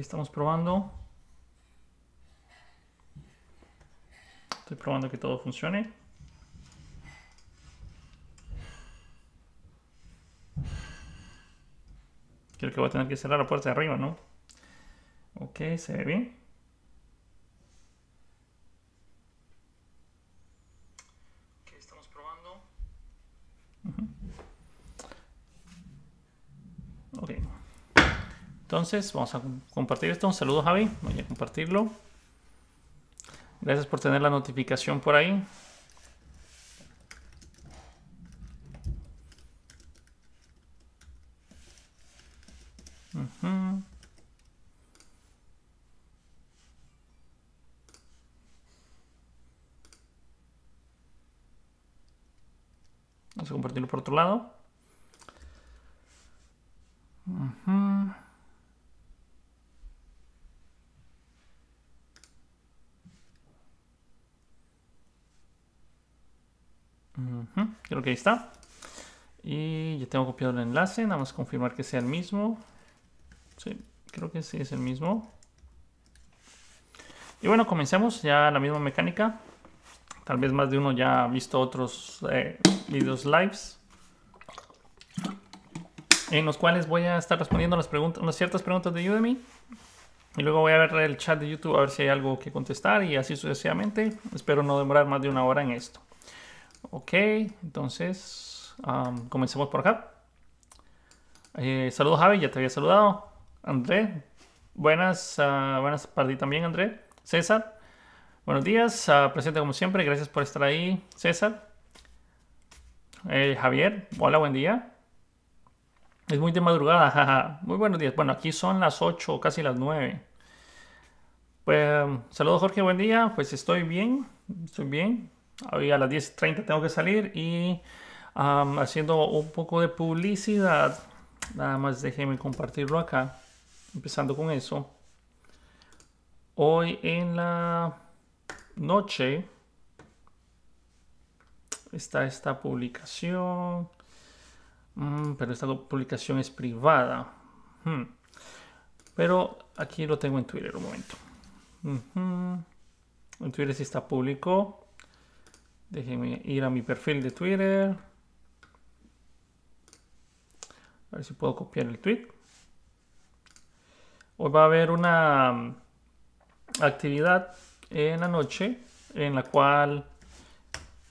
estamos probando. Estoy probando que todo funcione. Creo que voy a tener que cerrar la puerta de arriba, ¿no? Ok, se ve bien. Entonces, vamos a compartir esto. Un saludo, Javi. Voy a compartirlo. Gracias por tener la notificación por ahí. Vamos a compartirlo por otro lado. ahí está. Y ya tengo copiado el enlace, nada más confirmar que sea el mismo. Sí, creo que sí es el mismo. Y bueno, comencemos ya la misma mecánica. Tal vez más de uno ya ha visto otros eh, videos lives. En los cuales voy a estar respondiendo las preguntas, unas ciertas preguntas de Udemy. Y luego voy a ver el chat de YouTube a ver si hay algo que contestar y así sucesivamente. Espero no demorar más de una hora en esto. Ok, entonces comencemos por acá. Eh, saludos Javi, ya te había saludado. André, buenas, ah, buenas para ti también André. César, buenos días, ah, presente como siempre, gracias por estar ahí César. Eh, Javier, hola, buen día. Es muy de madrugada, jaja. Muy buenos días. Bueno, aquí son las 8, casi las 9. Pues, saludos Jorge, buen día. Pues estoy bien, estoy bien hoy a las 10.30 tengo que salir y haciendo un poco de publicidad, nada más déjenme compartirlo acá, empezando con eso. Hoy en la noche está esta publicación, mm, pero esta publicación es privada. Hmm. Pero aquí lo tengo en Twitter un momento. En Twitter sí está público. Déjenme ir a mi perfil de Twitter. A ver si puedo copiar el tweet. Hoy va a haber una mm, actividad en la noche en la cual,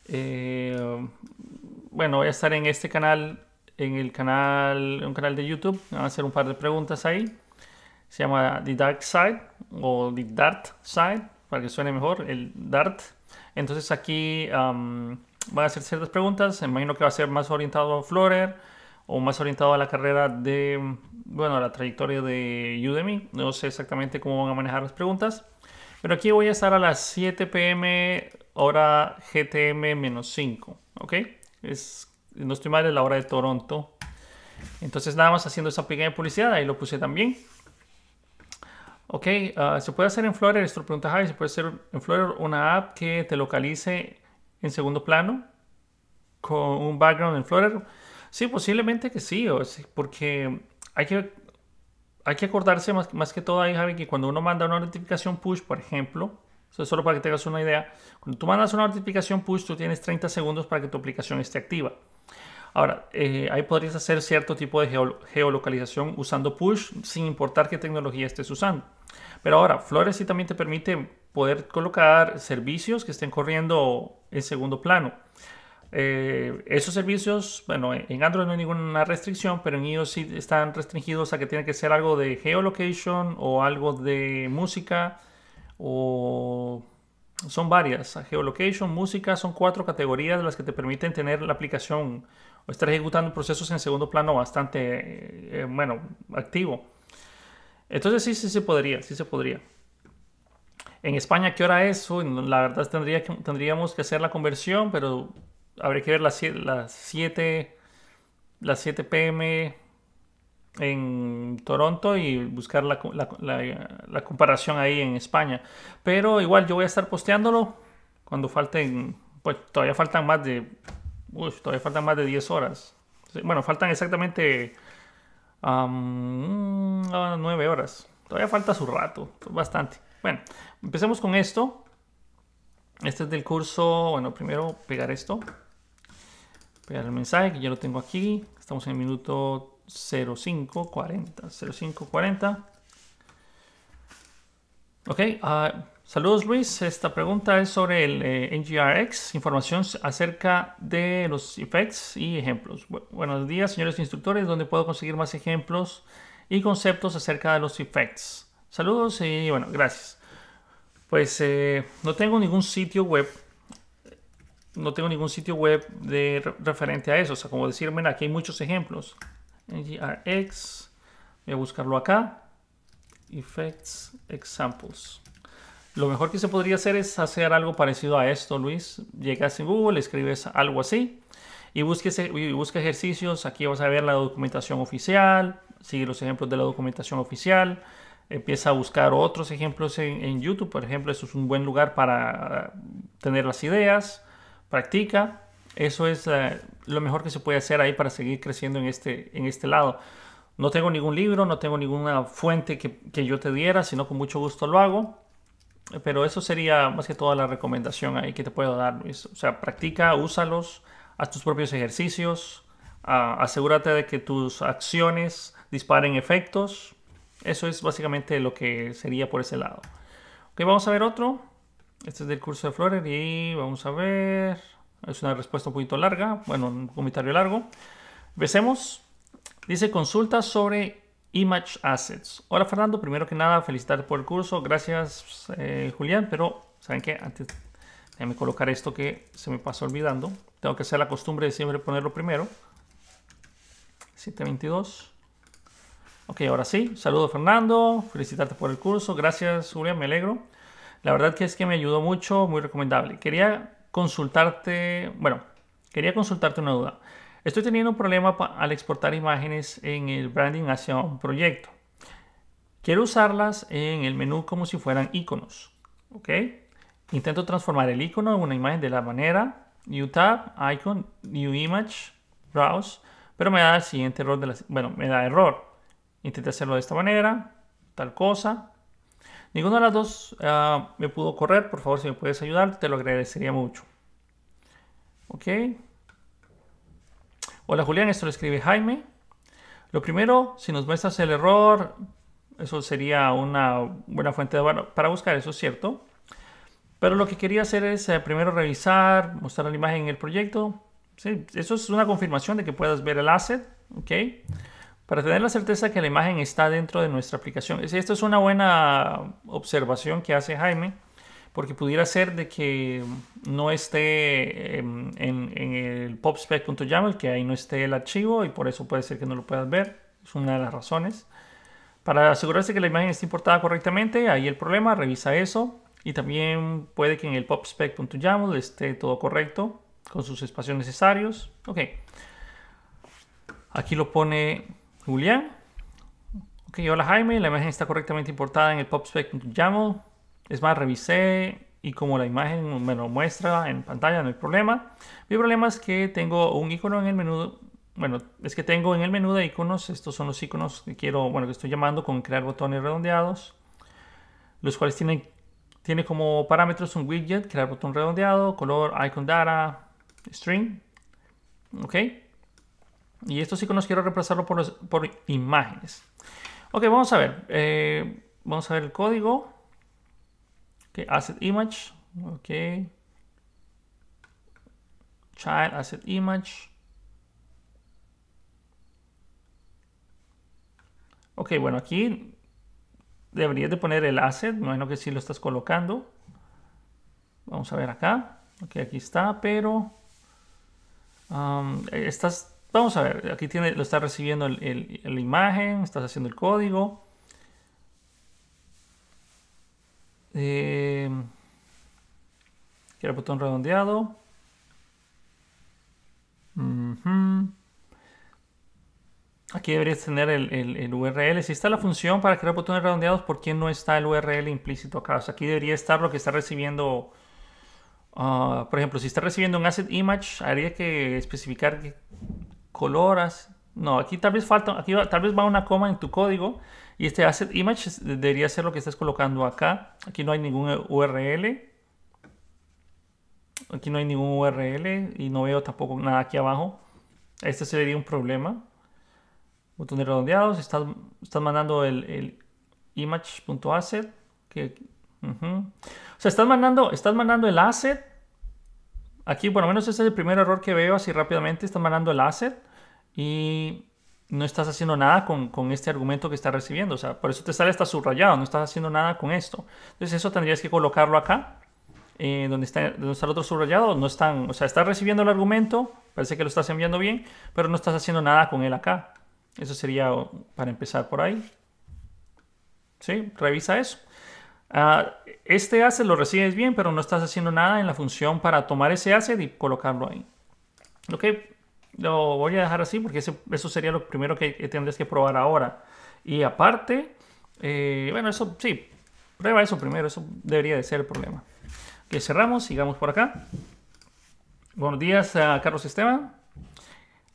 eh, bueno, voy a estar en este canal, en el canal, un canal de YouTube. Van a hacer un par de preguntas ahí. Se llama The Dark Side o The Dart Side, para que suene mejor, el Dart. Entonces aquí van a hacer ciertas preguntas. Me imagino que va a ser más orientado a Florer o más orientado a la carrera de, bueno, a la trayectoria de Udemy. No sé exactamente cómo van a manejar las preguntas. Pero aquí voy a estar a las 7 pm hora GTM-5, ¿ok? Es, no estoy mal, es la hora de Toronto. Entonces nada más haciendo esa pequeña publicidad, ahí lo puse también. Ok, ah, se puede hacer en Flutter, esto lo pregunta Javi, se puede hacer en Flutter una app que te localice en segundo plano con un background en Flutter. Sí, posiblemente que sí, o porque hay que, hay que acordarse más, más que todo ahí, Javi, que cuando uno manda una notificación push, por ejemplo, eso es solo para que tengas una idea, cuando tú mandas una notificación push, tú tienes 30 segundos para que tu aplicación esté activa. Ahora, eh, ahí podrías hacer cierto tipo de geolocalización usando push sin importar qué tecnología estés usando. Pero ahora, Flores sí también te permite poder colocar servicios que estén corriendo en segundo plano. Eh, esos servicios, bueno, en Android no hay ninguna restricción, pero en iOS sí están restringidos a que tiene que ser algo de geolocation o algo de música o son varias. Geolocation, música, son cuatro categorías de las que te permiten tener la aplicación o estar ejecutando procesos en segundo plano bastante, eh, eh, bueno, activo. Entonces sí, sí se podría, sí se podría. En España, ¿qué hora es? la verdad tendría que, tendríamos que hacer la conversión, pero habría que ver las, las 7, las 7 pm en Toronto y buscar la, la, comparación ahí en España. Pero igual yo voy a estar posteándolo cuando falten, pues todavía faltan más de Uy, todavía faltan más de 10 horas. Bueno, faltan exactamente mm, ah, nueve 9 horas. Todavía falta su rato, bastante. Bueno, empecemos con esto. Este es del curso, bueno, primero pegar esto. Pegar el mensaje que ya lo tengo aquí. Estamos en el minuto 0540. 0540. Ok, ah Saludos Luis, esta pregunta es sobre el eh, NGRX, información acerca de los effects y ejemplos. buenos días señores instructores, donde puedo conseguir más ejemplos y conceptos acerca de los effects. Saludos y bueno, gracias. Pues eh, no tengo ningún sitio web, no tengo ningún sitio web de referente a eso, o sea, como decirme, aquí hay muchos ejemplos. NGRX, voy a buscarlo acá, effects examples. Lo mejor que se podría hacer es hacer algo parecido a esto, Luis. Llegas en Google, escribes algo así y, busques, busca ejercicios. Aquí vas a ver la documentación oficial, sigue los ejemplos de la documentación oficial. Empieza a buscar otros ejemplos en, YouTube, por ejemplo, eso es un buen lugar para tener las ideas. Practica, eso es eh, lo mejor que se puede hacer ahí para seguir creciendo en este, este lado. No tengo ningún libro, no tengo ninguna fuente que yo te diera, sino con mucho gusto lo hago. Pero eso sería más que toda la recomendación ahí que te puedo dar, Luis. O sea, practica, úsalos, haz tus propios ejercicios, ah, asegúrate de que tus acciones disparen efectos. Eso es básicamente lo que sería por ese lado. Ok, vamos a ver otro. Este es del curso de Florer y vamos a ver. Es una respuesta un poquito larga, bueno, un comentario largo. Empecemos. Dice consulta sobre Image Assets. Hola Fernando, primero que nada felicitar por el curso. Gracias eh, Julián, pero ¿saben qué? Antes me colocar esto que se me pasó olvidando. Tengo que hacer la costumbre de siempre ponerlo primero. 722. Ok, ahora sí. Saludo Fernando, felicitarte por el curso. Gracias Julián, me alegro. La verdad que es que me ayudó mucho, muy recomendable. Quería consultarte, bueno, quería consultarte una duda. Estoy teniendo un problema al exportar imágenes en el branding hacia un proyecto. Quiero usarlas en el menú como si fueran iconos. ¿ok? Intento transformar el icono en una imagen de la manera New Tab, Icon, New Image, Browse, pero me da el siguiente error. De la, bueno, me da error. Intenté hacerlo de esta manera, tal cosa. Ninguna de las dos ah, me pudo correr. Por favor, si me puedes ayudar, te lo agradecería mucho. Ok. Hola Julián, esto lo escribe Jaime. Lo primero, si nos muestras el error, eso sería una buena fuente para buscar, eso es cierto. Pero lo que quería hacer es eh, primero revisar, mostrar la imagen en el proyecto. Sí, eso es una confirmación de que puedas ver el asset, ¿ok? Para tener la certeza que la imagen está dentro de nuestra aplicación. Esto es una buena observación que hace Jaime porque pudiera ser de que no esté em, en, en el popspec.yaml, que ahí no esté el archivo y por eso puede ser que no lo puedas ver. Es una de las razones. Para asegurarse que la imagen esté importada correctamente, ahí el problema, revisa eso. Y también puede que en el popspec.yaml esté todo correcto con sus espacios necesarios. Ok. Aquí lo pone Julián. Ok, hola Jaime, la imagen está correctamente importada en el popspec.yaml. Es más, revisé y como la imagen me lo muestra en pantalla, no hay problema. Mi problema es que tengo un icono en el menú. Bueno, es que tengo en el menú de iconos, estos son los iconos que quiero, bueno, que estoy llamando con crear botones redondeados, los cuales tienen tiene como parámetros un widget, crear botón redondeado, color, icon data, string. ¿Ok? Y estos iconos quiero reemplazarlos por, por imágenes. Ok, vamos a ver. Eh, vamos a ver el código. Okay, asset image. Okay. Child asset image. Ok, bueno, aquí deberías de poner el asset, me que sí lo estás colocando. Vamos a ver acá. Ok, aquí está, pero... Um, estás, vamos a ver, aquí tiene, lo está recibiendo la imagen, estás haciendo el código. Eh, botón redondeado. Aquí deberías tener el, URL. Si está la función para crear botones redondeados, ¿por qué no está el URL implícito acá? O sea, aquí debería estar lo que está recibiendo. Ah, por ejemplo, si está recibiendo un asset image, habría que especificar que coloras. No, aquí tal vez falta, aquí tal vez va una coma en tu código y este asset image debería ser lo que estás colocando acá. Aquí no hay ningún URL. Aquí no hay ningún URL y no veo tampoco nada aquí abajo. Este sería un problema. Botones redondeados. Estás, mandando el, image.asset. O sea, estás mandando, estás mandando el asset. Aquí, por lo menos ese es el primer error que veo así rápidamente. Estás mandando el asset. Y no estás haciendo nada con, este argumento que estás recibiendo. O sea, por eso te sale está subrayado, no estás haciendo nada con esto. Entonces eso tendrías que colocarlo acá, eh, donde, está, el otro subrayado. No están, o sea, estás recibiendo el argumento, parece que lo estás enviando bien, pero no estás haciendo nada con él acá. Eso sería para empezar por ahí. ¿Sí? Revisa eso. Ah, este asset lo recibes bien, pero no estás haciendo nada en la función para tomar ese asset y colocarlo ahí. Ok, lo voy a dejar así porque eso sería lo primero que tendrías que probar ahora. Y aparte, eh, bueno, eso sí, prueba eso primero, eso debería de ser el problema. Que cerramos, sigamos por acá. Buenos días a Carlos Esteban,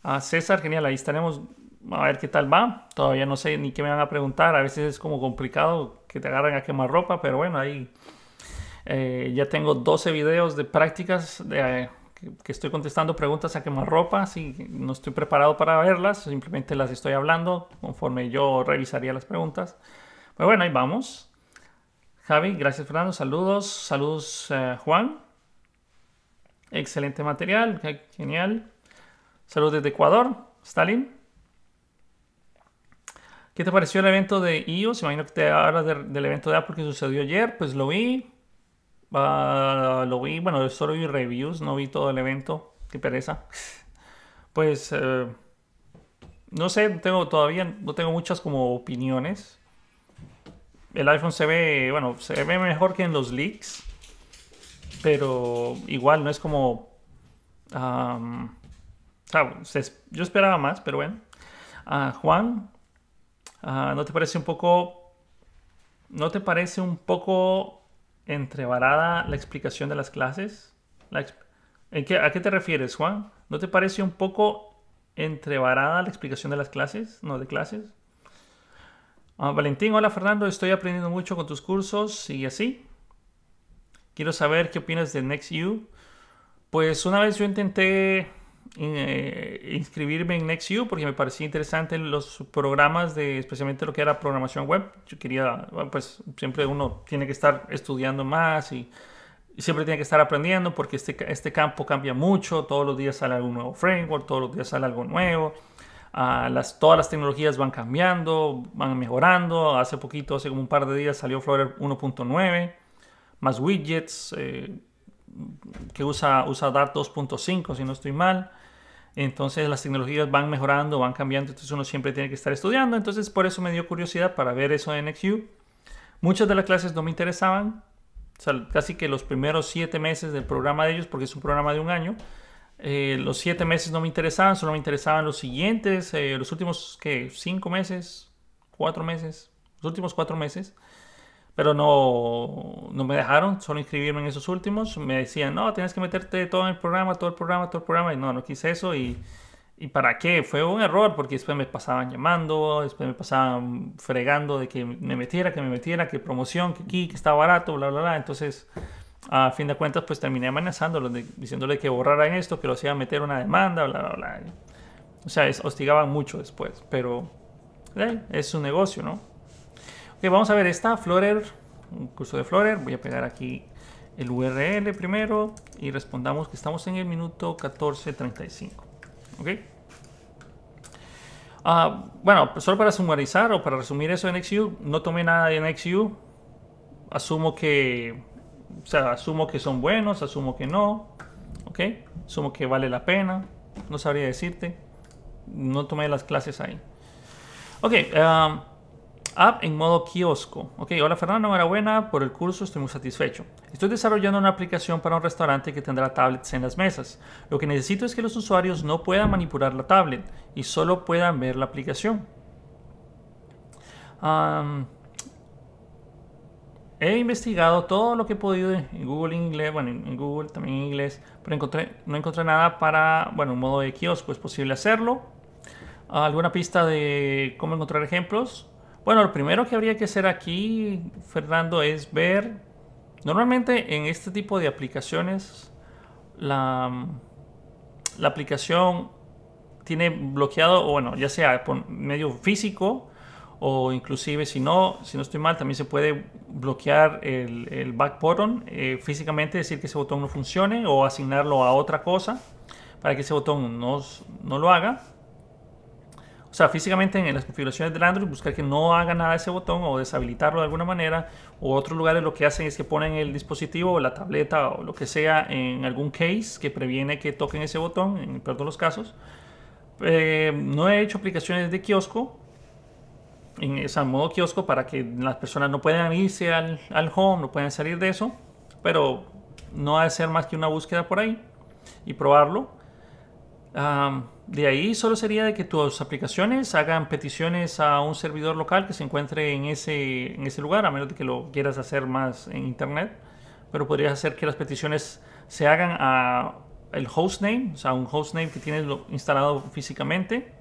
a César, genial, ahí estaremos a ver qué tal va. Todavía no sé ni qué me van a preguntar, a veces es como complicado que te agarren a quemar ropa, pero bueno, ahí eh, ya tengo 12 videos de prácticas de que, estoy contestando preguntas a quemarropa, que no estoy preparado para verlas, simplemente las estoy hablando conforme yo revisaría las preguntas. Pues bueno, ahí vamos. Javi, gracias Fernando, saludos, saludos eh, Juan. Excelente material, genial. Saludos desde Ecuador, Stalin. ¿Qué te pareció el evento de iOS? Imagino que te hablas del evento de Apple que sucedió ayer. Pues lo vi, lo vi, bueno, solo vi reviews, no vi todo el evento. Qué pereza. Pues, eh, no sé, tengo todavía, no tengo muchas como opiniones. El iPhone se ve, bueno, se ve mejor que en los leaks. Pero igual, no es como... yo esperaba más, pero bueno. Ah, Juan, ah, ¿no te parece un poco... ¿No te parece un poco entrevarada la explicación de las clases? ¿En ¿A qué te refieres, Juan? ¿No te parece un poco entrevarada la explicación de las clases? No, de clases. Ah, Valentín, hola Fernando, estoy aprendiendo mucho con tus cursos y así. Quiero saber qué opinas de NextU. Pues una vez yo intenté eh, inscribirme en NextU porque me parecía interesante los programas de especialmente lo que era programación web. Yo quería, pues siempre uno tiene que estar estudiando más y, siempre tiene que estar aprendiendo porque este, este campo cambia mucho. Todos los días sale algún nuevo framework, todos los días sale algo nuevo. Ah, las, todas las tecnologías van cambiando, van mejorando. Hace poquito, hace como un par de días salió Flutter 1.9, más widgets. Eh, que usa, usa Dart 2.5, si no estoy mal. Entonces las tecnologías van mejorando, van cambiando, entonces uno siempre tiene que estar estudiando. Entonces por eso me dio curiosidad para ver eso en NXU. Muchas de las clases no me interesaban, o sea, casi que los primeros siete meses del programa de ellos, porque es un programa de un año. Eh, los siete meses no me interesaban, solo me interesaban los siguientes, eh, los últimos que cinco meses, cuatro meses, los últimos cuatro meses pero no, no me dejaron, solo inscribirme en esos últimos. Me decían, no, tienes que meterte todo en el programa, todo el programa, todo el programa, y no, no quise eso. ¿Y, y para qué? Fue un error, porque después me pasaban llamando, después me pasaban fregando de que me metiera, que me metiera, que promoción, que aquí, que está barato, bla, bla, bla. Entonces, a fin de cuentas, pues terminé amenazándolos, diciéndole que borraran esto, que los iba a meter una demanda, bla, bla, bla. O sea, hostigaban mucho después, pero eh, es un negocio, ¿no? vamos a ver esta, Flutter, un curso de Flutter. Voy a pegar aquí el URL primero y respondamos que estamos en el minuto 14.35. Ah, bueno, solo para sumarizar o para resumir eso en XU, no tomé nada de NXU. Asumo que, o sea, asumo que son buenos, asumo que no. Ok, asumo que vale la pena. No sabría decirte. No tomé las clases ahí. Ok, ah, App en modo kiosco. Ok, hola Fernando, enhorabuena por el curso, estoy muy satisfecho. Estoy desarrollando una aplicación para un restaurante que tendrá tablets en las mesas. Lo que necesito es que los usuarios no puedan manipular la tablet y solo puedan ver la aplicación. he investigado todo lo que he podido en Google en inglés, bueno, en Google también en inglés, pero encontré, no encontré nada para, bueno, un modo de kiosco. ¿Es posible hacerlo? ¿Alguna pista de cómo encontrar ejemplos? Bueno, lo primero que habría que hacer aquí, Fernando, es ver, normalmente en este tipo de aplicaciones, la, la aplicación tiene bloqueado, bueno, ya sea por medio físico, o inclusive si no, si no estoy mal, también se puede bloquear el, back button eh, físicamente, decir que ese botón no funcione o asignarlo a otra cosa para que ese botón no, no lo haga. O sea, físicamente en las configuraciones del Android buscar que no haga nada ese botón o deshabilitarlo de alguna manera. O otros lugares lo que hacen es que ponen el dispositivo o la tableta o lo que sea en algún case que previene que toquen ese botón, en todos los casos. Eh, no he hecho aplicaciones de kiosco, en ese modo kiosco, para que las personas no puedan irse al, al home, no puedan salir de eso. Pero no ha de ser más que una búsqueda por ahí y probarlo de ahí solo sería de que tus aplicaciones hagan peticiones a un servidor local que se encuentre en ese, lugar, a menos de que lo quieras hacer más en internet. Pero podrías hacer que las peticiones se hagan a el hostname, o sea, un hostname que tienes instalado físicamente.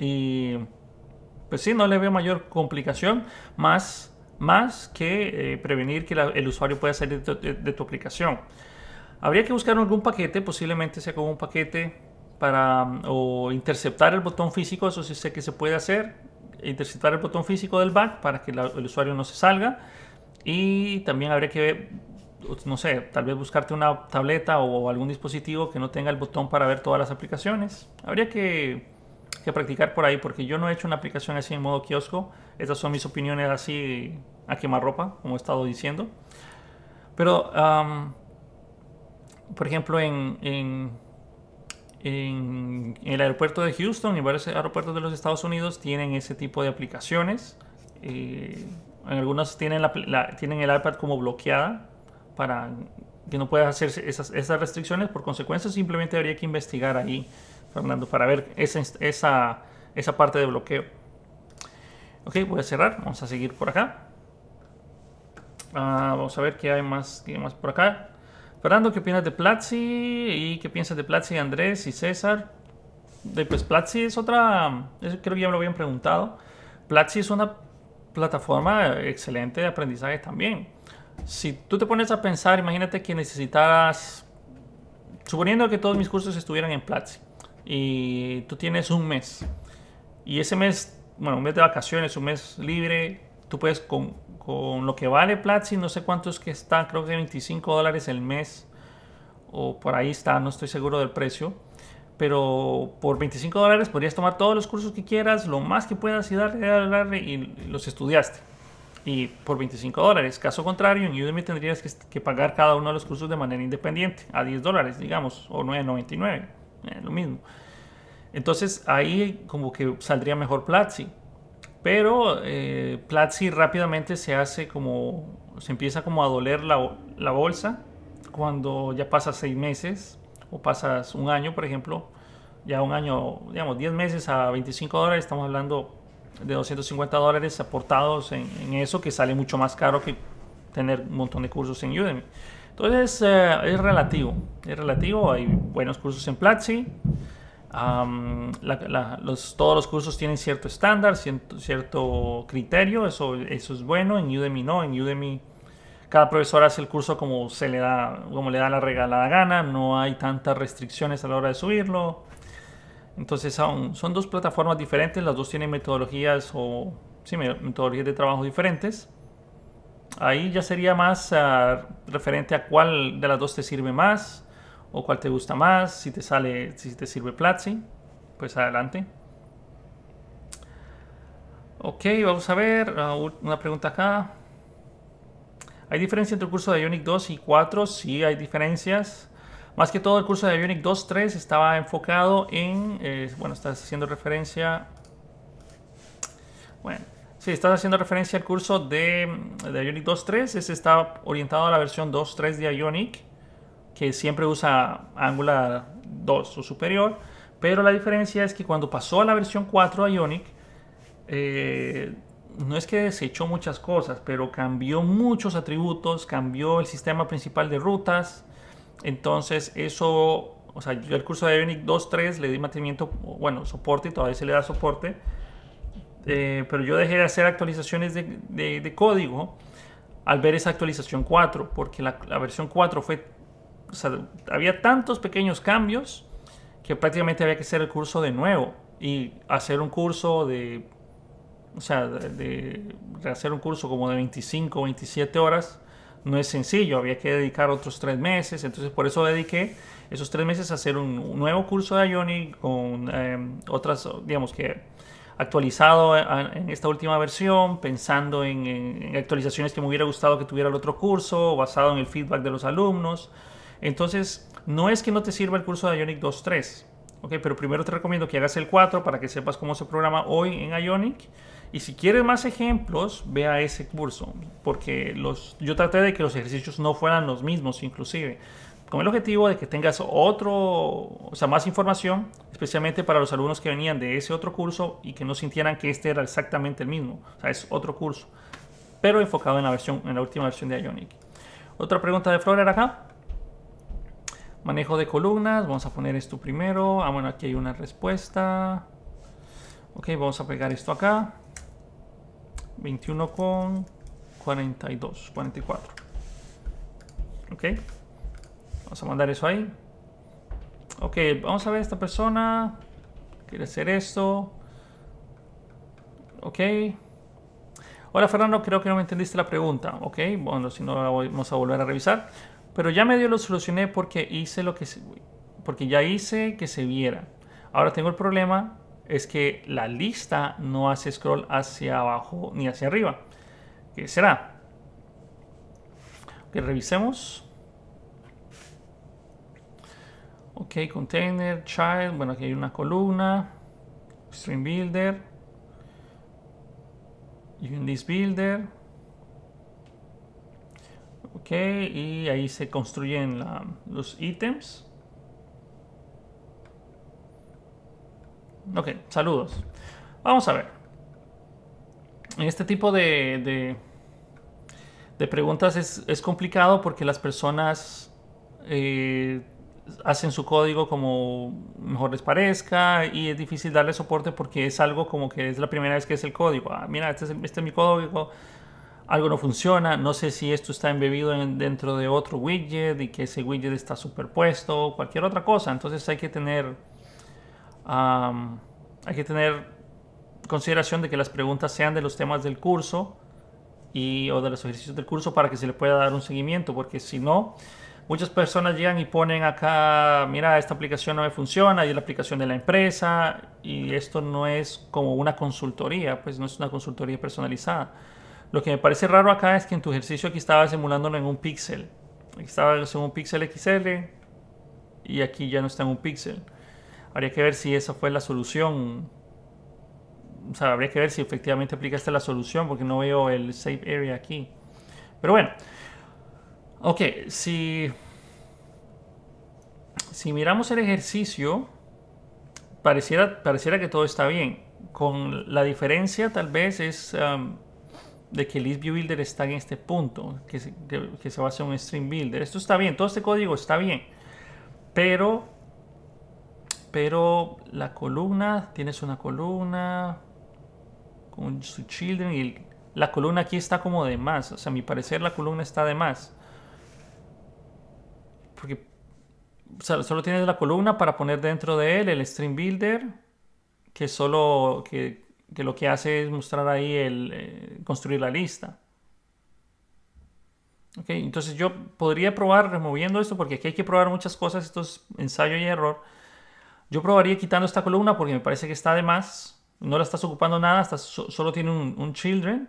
Y pues sí, no le veo mayor complicación, más, más que eh, prevenir que el usuario pueda salir de tu aplicación. Habría que buscar algún paquete, posiblemente sea como un paquete para mm, o interceptar el botón físico, eso sí sé que se puede hacer, interceptar el botón físico del back para que el usuario no se salga y también habría que pues, no sé, tal vez buscarte una tableta o algún dispositivo que no tenga el botón para ver todas las aplicaciones. Habría que, que practicar por ahí porque yo no he hecho una aplicación así en modo kiosco. Estas son mis opiniones así a quemarropa, como he estado diciendo. Pero por ejemplo, en, el aeropuerto de Houston y varios aeropuertos de los Estados Unidos tienen ese tipo de aplicaciones. en eh, algunos tienen, tienen el iPad como bloqueada para que no puedas hacer esas, restricciones. Por consecuencia, simplemente habría que investigar ahí, Fernando, para ver esa, parte de bloqueo. Ok, voy a cerrar. Vamos a seguir por acá. Ah, vamos a ver qué hay más por acá. Fernando, ¿qué opinas de Platzi? ¿Y qué piensas de Platzi, Andrés y César? pues Platzi es otra, creo que ya me lo habían preguntado. Platzi es una plataforma excelente de aprendizaje también. Si tú te pones a pensar, imagínate que necesitaras, suponiendo que todos mis cursos estuvieran en Platzi y tú tienes un mes y ese mes, bueno, un mes de vacaciones, un mes libre, tú puedes con, con lo que vale Platzi, no sé cuánto es que está, creo que 25 dólares el mes o por ahí está, no estoy seguro del precio. Pero por 25 dólares podrías tomar todos los cursos que quieras, lo más que puedas y darle, darle, darle y los estudiaste. Y por 25 dólares. Caso contrario, en Udemy tendrías que, pagar cada uno de los cursos de manera independiente, a 10 dólares, digamos, o 9,99, eh, lo mismo. Entonces ahí como que saldría mejor Platzi. Pero eh, Platzi rápidamente se hace como, se empieza como a doler la, la bolsa cuando ya pasas seis meses o pasas un año, por ejemplo, ya un año, digamos, 10 meses a 25 dólares, estamos hablando de 250 dólares aportados en, eso, que sale mucho más caro que tener un montón de cursos en Udemy. Entonces eh, es relativo, es relativo, hay buenos cursos en Platzi, todos los cursos tienen cierto estándar, cierto, criterio, eso, es bueno, en Udemy no, en Udemy cada profesor hace el curso como se le da, como le da la regalada gana, no hay tantas restricciones a la hora de subirlo. Entonces son, dos plataformas diferentes, las dos tienen metodologías o metodologías de trabajo diferentes. Ahí ya sería más ah, referente a cuál de las dos te sirve más o cuál te gusta más, si te sale, si te sirve Platzi, pues adelante. Ok, vamos a ver, ah, una pregunta acá. ¿Hay diferencia entre el curso de Ionic 2 y 4? Sí, hay diferencias. Más que todo el curso de Ionic 2.3 estaba enfocado en, eh, bueno, estás haciendo referencia, bueno, sí, estás haciendo referencia al curso de, de Ionic 2.3, ese está orientado a la versión 2.3 de Ionic que siempre usa Angular 2 o superior, pero la diferencia es que cuando pasó a la versión 4 de Ionic, eh, no es que desechó muchas cosas, pero cambió muchos atributos, cambió el sistema principal de rutas, entonces eso, o sea, yo el curso de Ionic 2.3 le di mantenimiento, bueno, soporte, todavía se le da soporte, eh, pero yo dejé de hacer actualizaciones de, código al ver esa actualización 4, porque la, versión 4 fue había tantos pequeños cambios que prácticamente había que hacer el curso de nuevo y hacer un curso de, o sea, de, hacer un curso como de 25 o 27 horas no es sencillo, había que dedicar otros tres meses, entonces por eso dediqué esos tres meses a hacer un nuevo curso de Ioni con em, otras, digamos que actualizado en esta última versión, pensando en, actualizaciones que me hubiera gustado que tuviera el otro curso, basado en el feedback de los alumnos. Entonces, no es que no te sirva el curso de Ionic 2.3, Pero primero te recomiendo que hagas el 4 para que sepas cómo se programa hoy en Ionic. Y si quieres más ejemplos, vea ese curso, porque los, yo traté de que los ejercicios no fueran los mismos inclusive, con el objetivo de que tengas otro, o sea, más información, especialmente para los alumnos que venían de ese otro curso y que no sintieran que este era exactamente el mismo, o sea, es otro curso, pero enfocado en la, versión, en la última versión de Ionic. Otra pregunta de Flora era acá. Manejo de columnas, vamos a poner esto primero. Ah, bueno, aquí hay una respuesta. Ok, vamos a pegar esto acá. 21 con 42, 44. Ok. Vamos a mandar eso ahí. Ok, vamos a ver esta persona. Quiere hacer esto. Ok. Hola Fernando, creo que no me entendiste la pregunta. Ok, bueno, si no la vamos a volver a revisar. Pero ya medio lo solucioné porque hice lo que se, porque ya hice que se viera. Ahora tengo el problema es que la lista no hace scroll hacia abajo ni hacia arriba. ¿Qué será? Que revisemos. Ok, container, child. Bueno, aquí hay una columna. Stream builder. this builder. Ok, y ahí se construyen los ítems. Ok, saludos. Vamos a ver. Este tipo de, de, preguntas es, complicado porque las personas eh, hacen su código como mejor les parezca y es difícil darle soporte porque es algo como que es la primera vez que es el código. Ah, mira, este este es mi código algo no funciona, no sé si esto está embebido dentro de otro widget y que ese widget está superpuesto, o cualquier otra cosa. Entonces hay que tener, hay que tener consideración de que las preguntas sean de los temas del curso y, o de los ejercicios del curso para que se le pueda dar un seguimiento, porque si no, muchas personas llegan y ponen acá, mira, esta aplicación no me funciona, y es la aplicación de la empresa, y esto no es como una consultoría, pues no es una consultoría personalizada. Lo que me parece raro acá es que en tu ejercicio aquí estaba simulándolo en un píxel. Aquí estaba en un píxel XL y aquí ya no está en un píxel. Habría que ver si esa fue la solución. O sea, habría que ver si efectivamente aplicaste la solución porque no veo el save area aquí. Pero bueno. Ok, si, si miramos el ejercicio, pareciera, pareciera que todo está bien. Con la diferencia tal vez es... Um, de que el list view builder está en este punto, que se, que, a se un Stream builder. Esto está bien, todo este código está bien, pero, pero la columna, tienes una columna con su children y la columna aquí está como de más, o sea, a mi parecer la columna está de más. Porque solo tienes la columna para poner dentro de él el Stream builder, que solo, que, que lo que hace es mostrar ahí el eh, construir la lista. Ok, entonces yo podría probar removiendo esto porque aquí hay que probar muchas cosas, esto es ensayo y error. Yo probaría quitando esta columna porque me parece que está de más. No la estás ocupando nada, solo tiene un, un children,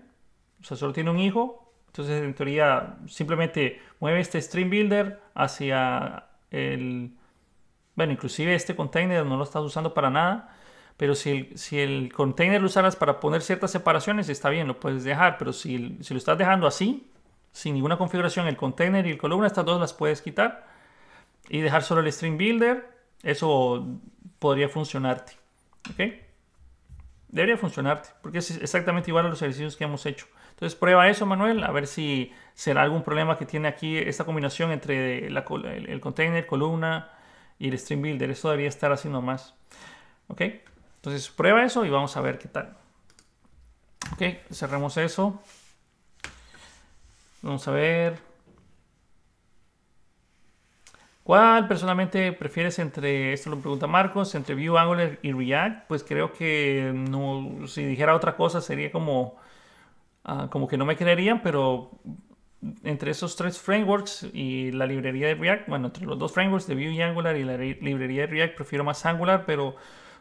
o sea, solo tiene un hijo. Entonces, en teoría, simplemente mueve este stream builder hacia el... Bueno, inclusive este container no lo estás usando para nada. Pero si el, container lo usaras para poner ciertas separaciones, está bien, lo puedes dejar. Pero si, lo estás dejando así, sin ninguna configuración, el container y el columna, estas dos las puedes quitar y dejar solo el Stream builder. Eso podría funcionarte. ¿Ok? Debería funcionarte, porque es exactamente igual a los ejercicios que hemos hecho. Entonces prueba eso, Manuel, a ver si será algún problema que tiene aquí esta combinación entre el, container, columna y el Stream builder. Eso debería estar haciendo más. ¿Ok? Entonces prueba eso y vamos a ver qué tal. Ok, cerramos eso. Vamos a ver. ¿Cuál personalmente prefieres entre, esto lo pregunta Marcos, entre View Angular y React? Pues creo que no, si dijera otra cosa sería como, ah, como que no me creerían, pero entre esos tres frameworks y la librería de React, bueno, entre los dos frameworks de View y Angular y la librería de React, prefiero más Angular, pero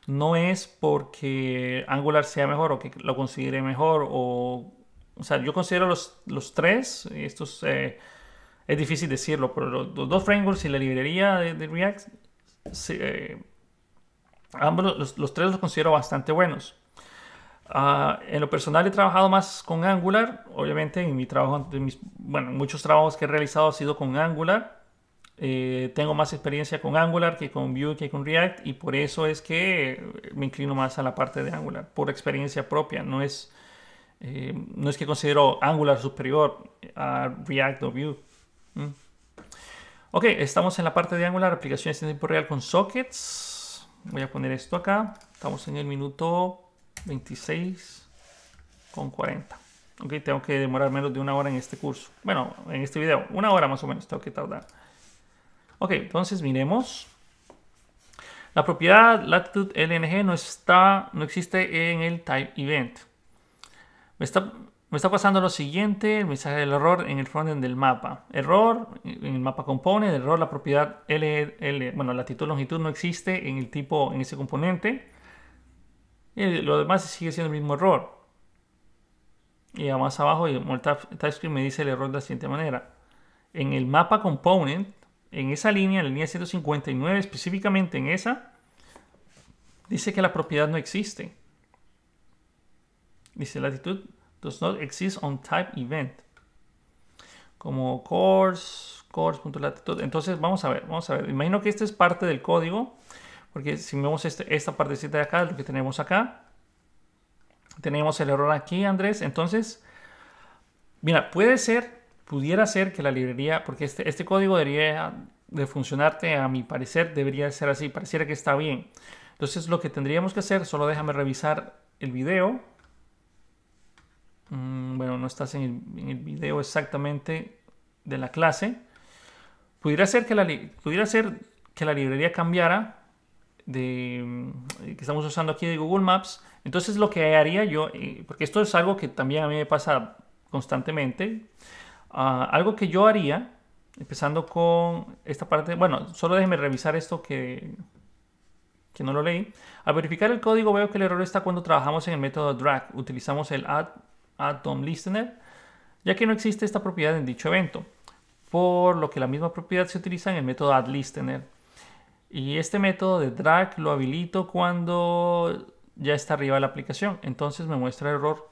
no es porque Angular sea mejor o que lo considere mejor o... O sea, yo considero los, tres, estos... Eh, es difícil decirlo, pero los, dos frameworks y la librería de, React, eh, ambos, los, tres los considero bastante buenos. Ah, en lo personal he trabajado más con Angular, obviamente en mi trabajo, bueno, muchos trabajos que he realizado ha sido con Angular, eh, tengo más experiencia con Angular que con Vue que con React y por eso es que eh, me inclino más a la parte de Angular, por experiencia propia. No es, eh, no es que considero Angular superior a React o Vue. Mm. Ok, estamos en la parte de Angular, aplicaciones en tiempo real con sockets. Voy a poner esto acá. Estamos en el minuto 26 con 40. Ok, tengo que demorar menos de una hora en este curso. Bueno, en este video, una hora más o menos tengo que tardar. Ok, entonces miremos. La propiedad latitud LNG no, está, no existe en el type event. Me está, pasando lo siguiente, el mensaje del error en el frontend del mapa. Error, en el mapa component, error, la propiedad l bueno, latitud, longitud no existe en el tipo, en ese componente. Y lo demás sigue siendo el mismo error. Y más abajo, el TypeScript me dice el error de la siguiente manera. En el mapa component, en esa línea, en la línea 159, específicamente en esa, dice que la propiedad no existe. Dice latitud does not exist on type event. Como course, course.latitud. Entonces vamos a ver, vamos a ver. Imagino que esta es parte del código, porque si vemos este, esta partecita de acá, lo que tenemos acá, tenemos el error aquí, Andrés. Entonces, mira, puede ser pudiera ser que la librería, porque este, este código debería de funcionarte, a mi parecer, debería ser así, pareciera que está bien. Entonces lo que tendríamos que hacer, solo déjame revisar el video. Mm, bueno, no estás en el, video exactamente de la clase. Pudiera ser que la, pudiera ser que la librería cambiara de, eh, que estamos usando aquí de Google Maps. Entonces lo que haría yo, eh, porque esto es algo que también a mí me pasa constantemente, Ah, algo que yo haría, empezando con esta parte, bueno, solo déjeme revisar esto que, que no lo leí. Al verificar el código veo que el error está cuando trabajamos en el método drag. Utilizamos el add, atom listener, ya que no existe esta propiedad en dicho evento, por lo que la misma propiedad se utiliza en el método add listener. Y este método de drag lo habilito cuando ya está arriba la aplicación, entonces me muestra error.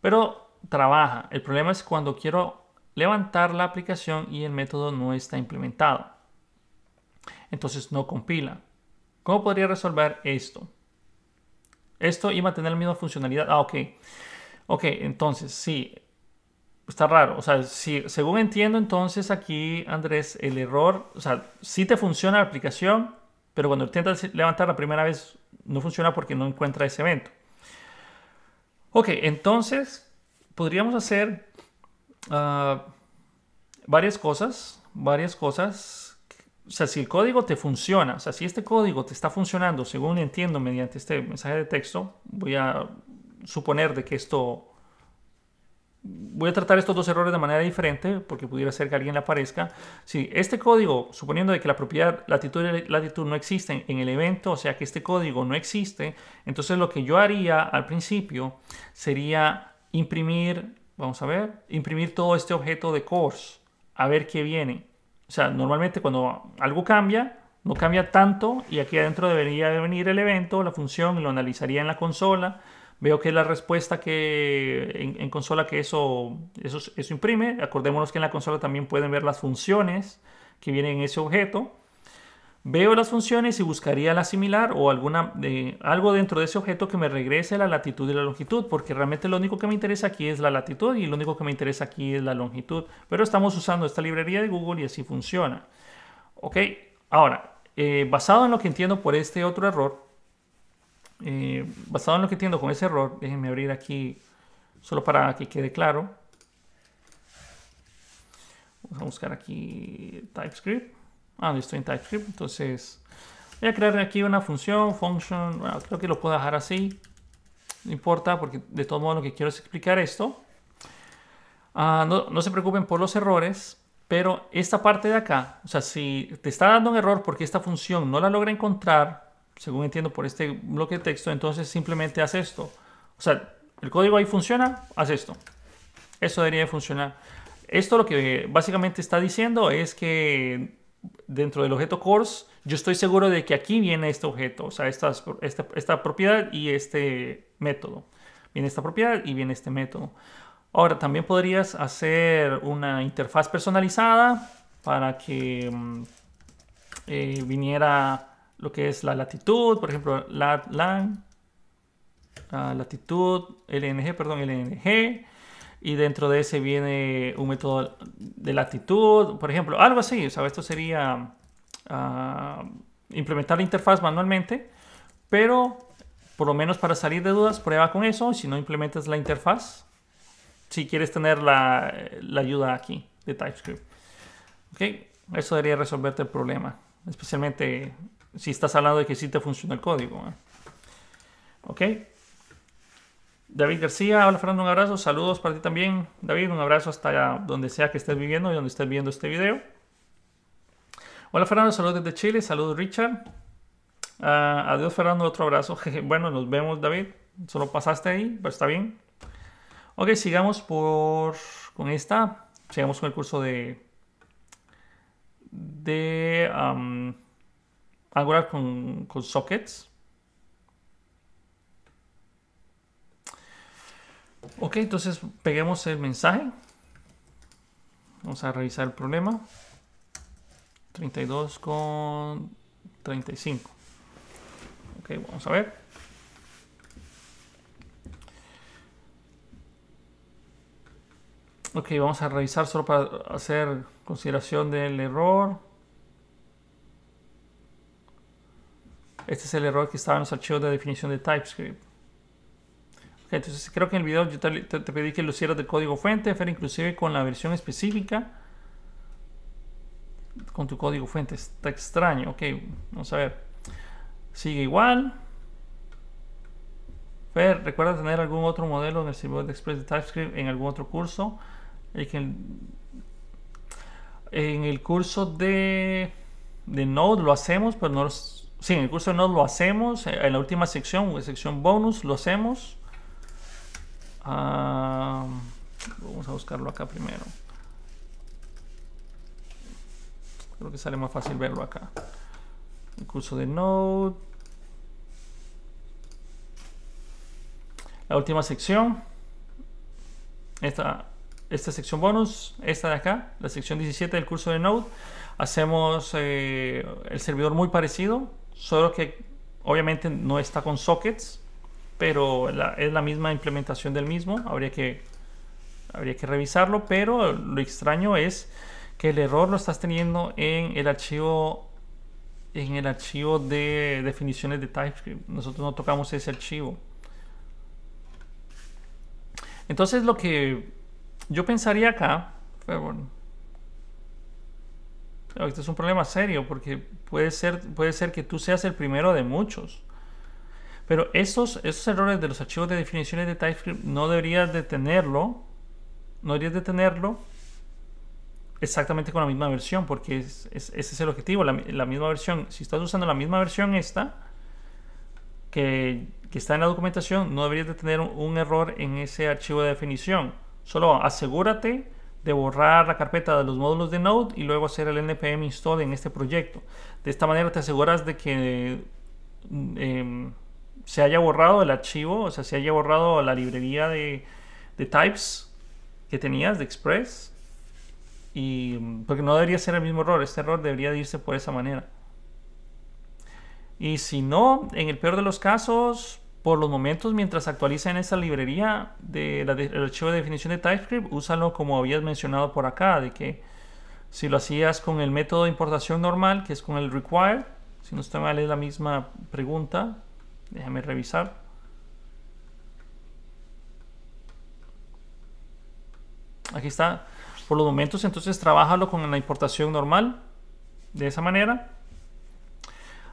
Pero trabaja. El problema es cuando quiero levantar la aplicación y el método no está implementado. Entonces no compila. ¿Cómo podría resolver esto? Esto iba a tener la misma funcionalidad. Ah, ok. Ok, entonces sí. Está raro. O sea, si, según entiendo, entonces aquí, Andrés, el error, o sea, si te funciona la aplicación, pero cuando intentas levantar la primera vez no funciona porque no encuentra ese evento. Ok, entonces, podríamos hacer ah, varias cosas, varias cosas. O sea, si el código te funciona, o sea, si este código te está funcionando, según entiendo mediante este mensaje de texto, voy a suponer de que esto... Voy a tratar estos dos errores de manera diferente porque pudiera ser que alguien le aparezca. Si este código, suponiendo de que la propiedad latitud y latitud no existen en el evento, o sea que este código no existe, entonces lo que yo haría al principio sería imprimir, vamos a ver, imprimir todo este objeto de course, a ver qué viene. O sea, normalmente cuando algo cambia, no cambia tanto y aquí adentro debería venir el evento, la función, lo analizaría en la consola. Veo que es la respuesta que en, consola que eso, eso, eso imprime. Acordémonos que en la consola también pueden ver las funciones que vienen en ese objeto. Veo las funciones y buscaría la similar o alguna, eh, algo dentro de ese objeto que me regrese la latitud y la longitud, porque realmente lo único que me interesa aquí es la latitud y lo único que me interesa aquí es la longitud. Pero estamos usando esta librería de Google y así funciona. Ok, ahora, eh, basado en lo que entiendo por este otro error, eh, basado en lo que entiendo con ese error, déjenme abrir aquí solo para que quede claro. Vamos a buscar aquí TypeScript. Ah, listo, estoy en TypeScript, entonces voy a crear aquí una función, function, bueno, creo que lo puedo dejar así, no importa, porque de todo modo lo que quiero es explicar esto. Ah, no, no se preocupen por los errores, pero esta parte de acá, o sea, si te está dando un error porque esta función no la logra encontrar, según entiendo por este bloque de texto, entonces simplemente haz esto. O sea, el código ahí funciona, haz esto. Eso debería funcionar. Esto lo que básicamente está diciendo es que dentro del objeto course, yo estoy seguro de que aquí viene este objeto, o sea, esta, este, esta, propiedad y este método. Viene esta propiedad y viene este método. Ahora, también podrías hacer una interfaz personalizada para que mm, eh, viniera lo que es la latitud, por ejemplo, lat, lang. Ah, latitud, lng, perdón, lng, y dentro de ese viene un método de la actitud, por ejemplo, algo así. O sea, esto sería ah, implementar la interfaz manualmente, pero por lo menos para salir de dudas, prueba con eso. Si no implementas la interfaz, si quieres tener la, la ayuda aquí de TypeScript. Okay. Eso debería resolverte el problema, especialmente si estás hablando de que sí te funciona el código. ¿eh? David García, hola Fernando, un abrazo, saludos para ti también, David, un abrazo hasta donde sea que estés viviendo y donde estés viendo este video. Hola Fernando, saludos desde Chile, saludos Richard. Ah, adiós Fernando, otro abrazo. bueno, nos vemos David, solo pasaste ahí, pero está bien. Ok, sigamos por, con esta, sigamos con el curso de, de um, con, con sockets. Ok, entonces peguemos el mensaje. Vamos a revisar el problema. 32 con 35. Ok, vamos a ver. Ok, vamos a revisar solo para hacer consideración del error. Este es el error que estaba en los archivos de definición de TypeScript. Entonces creo que en el video yo te, pedí que lo hicieras del código fuente, pero inclusive con la versión específica con tu código fuente. Está extraño. Ok, vamos a ver. Sigue igual. Fer, recuerda tener algún otro modelo en el servidor de Express de TypeScript en algún otro curso. En el, curso de, de Node lo hacemos, pero no Sí, en el curso de lo hacemos. En la última sección, sección bonus, lo hacemos. Ah, vamos a buscarlo acá primero. Creo que sale más fácil verlo acá. El curso de Node. La última sección. Esta, esta sección bonus, esta de acá, la sección 17 del curso de Node. Hacemos eh, el servidor muy parecido, solo que obviamente no está con sockets, pero es la misma implementación del mismo, habría que, revisarlo, pero lo extraño es que el error lo estás teniendo en el archivo en el archivo de definiciones de TypeScript. Nosotros no tocamos ese archivo. Entonces lo que yo pensaría acá, este es un problema serio porque puede ser que tú seas el primero de muchos. Pero esos, esos errores de los archivos de definiciones de TypeScript no deberías de tenerlo. No deberías de tenerlo exactamente con la misma versión, porque ese es el objetivo, la, misma versión. Si estás usando la misma versión esta, que, está en la documentación, no deberías de tener un, error en ese archivo de definición. Solo asegúrate de borrar la carpeta de los módulos de Node y luego hacer el npm install en este proyecto. De esta manera te aseguras de que... Mm, em, se haya borrado el archivo, o sea, se haya borrado la librería de, de types que tenías de Express. Y, porque no debería ser el mismo error, este error debería irse por esa manera. Y si no, en el peor de los casos, por los momentos, mientras actualizan esa librería del archivo de definición de TypeScript, úsalo como habías mencionado por acá, de que si lo hacías con el método de importación normal, que es con el require si no está mal es la misma pregunta, Déjame revisar. Aquí está. Por los momentos, entonces, trabajalo con la importación normal. De esa manera.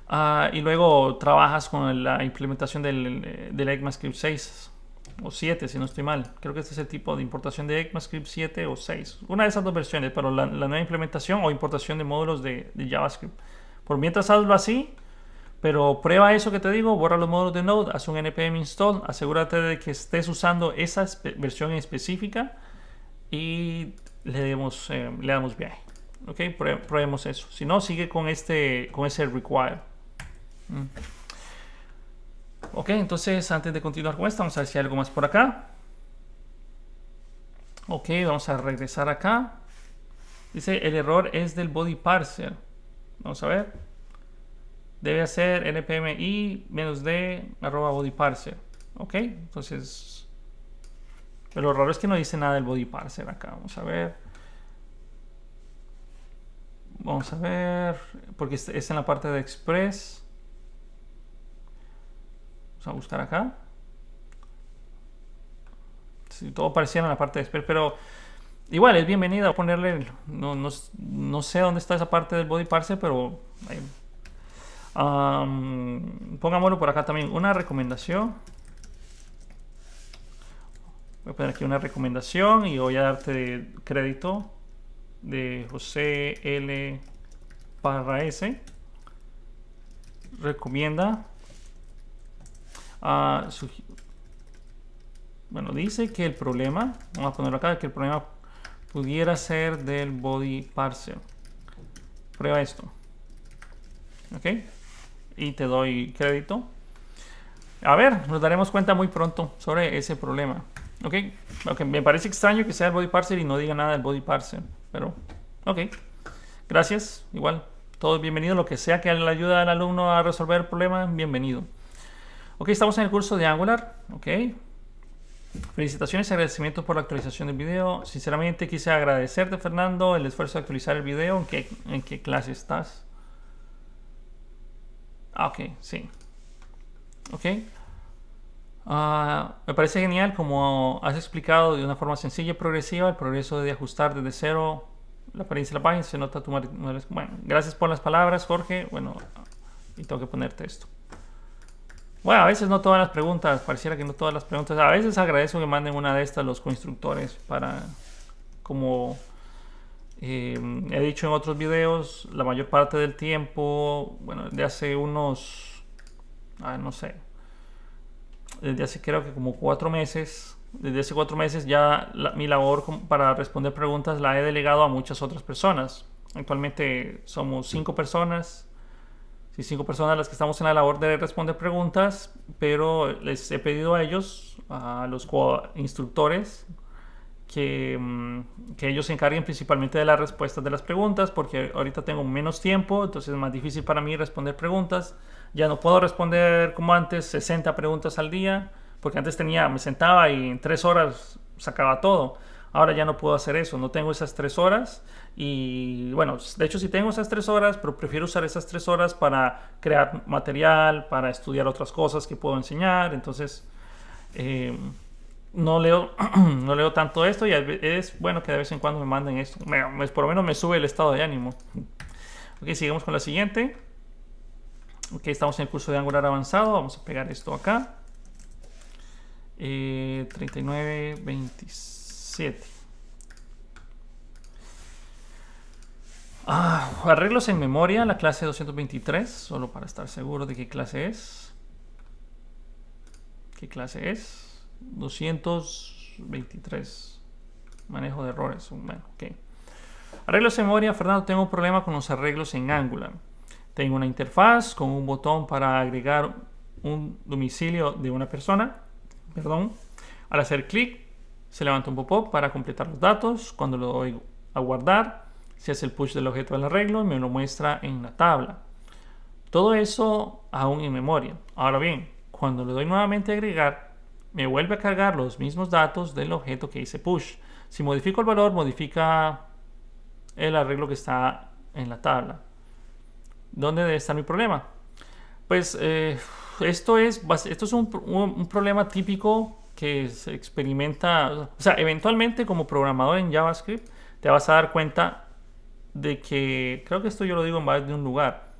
Ah, y luego trabajas con la implementación del, eh, del, ECMAScript 6 o 7, si no estoy mal. Creo que este es el tipo de importación de ECMAScript 7 o 6. Una de esas dos versiones, pero la, nueva implementación o importación de módulos de, de JavaScript. Por mientras hazlo así, pero prueba eso que te digo, borra los modos de Node, haz un npm install, asegúrate de que estés usando esa versión específica y le damos, eh, le damos viaje. Ok, probemos eso. Si no, sigue con, este, con ese require. Mm. Ok, entonces antes de continuar con esto, vamos a ver si hay algo más por acá. Ok, vamos a regresar acá. Dice, el error es del body parser. Vamos a ver debe ser npmi d arroba body Ok, entonces. Pero lo raro es que no dice nada del body acá. Vamos a ver. Vamos a ver. Porque es en la parte de express. Vamos a buscar acá. Si todo parecía en la parte de express, pero igual es bienvenida a ponerle. No, sé dónde está esa parte del body pero pongámoslo por acá también, una recomendación. Voy a poner aquí una recomendación y voy a darte crédito de José L. Parra S. Recomienda. Ah, bueno, dice que el problema, vamos a ponerlo acá, que el problema pudiera ser del body parcel. Prueba esto. ¿Ok? y te doy crédito. A ver, nos daremos cuenta muy pronto sobre ese problema. Ok, okay. me parece extraño que sea el body parser y no diga nada del body parser, pero ok. Gracias, igual, todo bienvenido, lo que sea que le ayude al alumno a resolver el problema, bienvenido. Ok, estamos en el curso de Angular, ok. Felicitaciones y agradecimientos por la actualización del video. Sinceramente quise agradecerte, Fernando, el esfuerzo de actualizar el video, en qué clase estás. Ah, ok, sí. Ok. Ah, me parece genial como has explicado de una forma sencilla y progresiva el progreso de ajustar desde cero la apariencia de la página. Se nota tu... Bueno, gracias por las palabras, Jorge. Bueno, y tengo que ponerte esto. Bueno, a veces no todas las preguntas, pareciera que no todas las preguntas. A veces agradezco que manden una de estas los constructores para como Em, he dicho en otros videos, la mayor parte del tiempo, bueno, de hace unos, ah, no sé, desde hace creo que como cuatro meses, desde hace cuatro meses ya mi labor para responder preguntas la he delegado a muchas otras personas. Actualmente somos cinco personas, sí, cinco personas las que estamos en la labor de responder preguntas, pero les he pedido a ellos, a los instructores, Mm, que, ellos se encarguen principalmente de las respuestas de las preguntas, porque ahorita tengo menos tiempo, entonces es más difícil para mí responder preguntas. Ya no puedo responder como antes 60 preguntas al día, porque antes tenía, me sentaba y en tres horas sacaba todo. Ahora ya no puedo hacer eso, no tengo esas tres horas y bueno, de hecho sí tengo esas tres horas, pero prefiero usar esas tres horas para crear material, para estudiar otras cosas que puedo enseñar, entonces eh, no leo, no leo tanto esto y es bueno que de vez en cuando me manden esto. por lo menos me sube el estado de ánimo. Ok, sigamos con la siguiente. Ok, estamos en el curso de Angular avanzado. Vamos a pegar esto acá. Eh, 39, ah, arreglos en memoria, la clase 223, solo para estar seguro de qué clase es. ¿Qué clase es? 223. Manejo de errores. Bueno, Arreglos en memoria. Fernando, tengo un problema con los arreglos en Angular. Tengo una interfaz con un botón para agregar un domicilio de una persona. Perdón. Al hacer clic, se levanta un pop-up para completar los datos. Cuando lo doy a guardar, se hace el push del objeto del arreglo y me lo muestra en la tabla. Todo eso aún en memoria. Ahora bien, cuando le doy nuevamente a agregar, me vuelve a cargar los mismos datos del objeto que hice push. Si modifico el valor, modifica el arreglo que está en la tabla. ¿Dónde debe estar mi problema? Pues eh, esto es, esto es un, problema típico que se experimenta, o sea, eventualmente como programador en JavaScript te vas a dar cuenta de que, creo que esto yo lo digo en más de un lugar,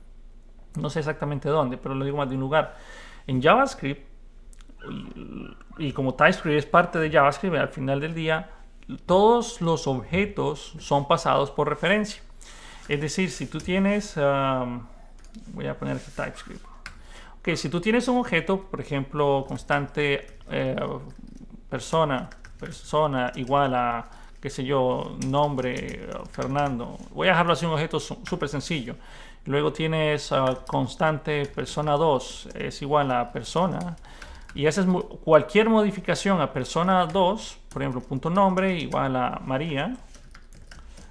no sé exactamente dónde, pero lo digo más de un lugar. En JavaScript y, como TypeScript es parte de JavaScript, al final del día todos los objetos son pasados por referencia. Es decir, si tú tienes, voy a poner aquí TypeScript. Ok, si tú tienes un objeto, por ejemplo, constante eh, persona, persona igual a, qué sé yo, nombre, Fernando. Voy a dejarlo así un objeto súper sencillo. Luego tienes ah, constante persona 2 es igual a persona y haces cualquier modificación a persona 2, por ejemplo, punto nombre igual a María,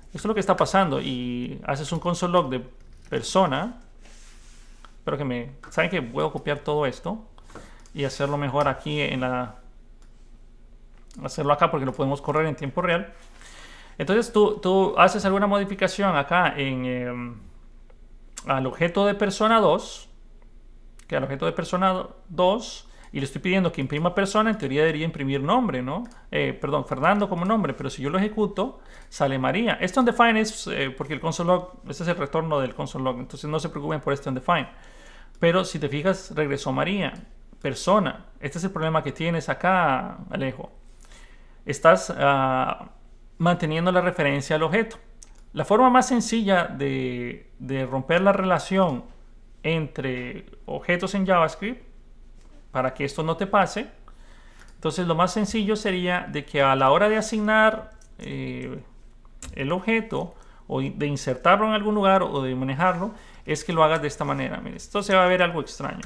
esto es lo que está pasando y haces un console log de persona, pero que me, saben que puedo copiar todo esto y hacerlo mejor aquí en la, hacerlo acá porque lo podemos correr en tiempo real. Entonces tú, haces alguna modificación acá en, em, al objeto de persona 2, que al objeto de persona 2 y le estoy pidiendo que imprima persona, en teoría debería imprimir nombre, ¿no? Eh, perdón, Fernando como nombre, pero si yo lo ejecuto, sale María. Esto undefined es eh, porque el console log, este es el retorno del console log, entonces no se preocupen por este undefined. Pero si te fijas, regresó María, persona. Este es el problema que tienes acá, Alejo. Estás ah, manteniendo la referencia al objeto. La forma más sencilla de, de romper la relación entre objetos en JavaScript para que esto no te pase. Entonces lo más sencillo sería de que a la hora de asignar eh, el objeto o de insertarlo en algún lugar o de manejarlo, es que lo hagas de esta manera. esto se va a ver algo extraño.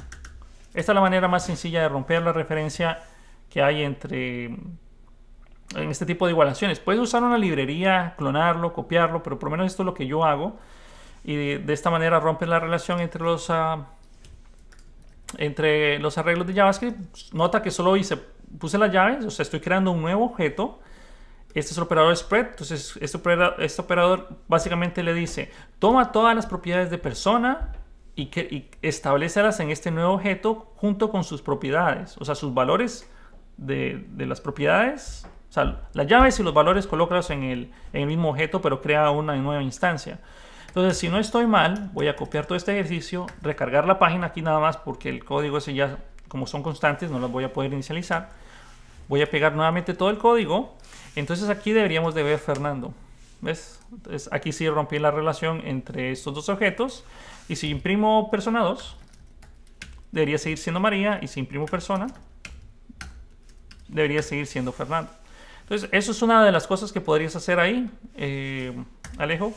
Esta es la manera más sencilla de romper la referencia que hay entre en este tipo de igualaciones. Puedes usar una librería, clonarlo, copiarlo, pero por lo menos esto es lo que yo hago. Y de, esta manera rompes la relación entre los ah, entre los arreglos de JavaScript, nota que solo hice, puse las llaves, o sea, estoy creando un nuevo objeto. Este es el operador spread, entonces este, este operador, básicamente le dice, toma todas las propiedades de persona y, que, y en este nuevo objeto junto con sus propiedades, o sea, sus valores de, las propiedades, o sea, las llaves y los valores colócalos en el mismo objeto, pero crea una nueva instancia. Entonces, si no estoy mal, voy a copiar todo este ejercicio, recargar la página aquí nada más porque el código ese ya, como son constantes, no las voy a poder inicializar. Voy a pegar nuevamente todo el código. Entonces aquí deberíamos de ver Fernando. ¿Ves? Entonces, aquí sí rompí la relación entre estos dos objetos. Y si imprimo persona 2, debería seguir siendo María. Y si imprimo persona, debería seguir siendo Fernando. Entonces, eso es una de las cosas que podrías hacer ahí, eh, Alejo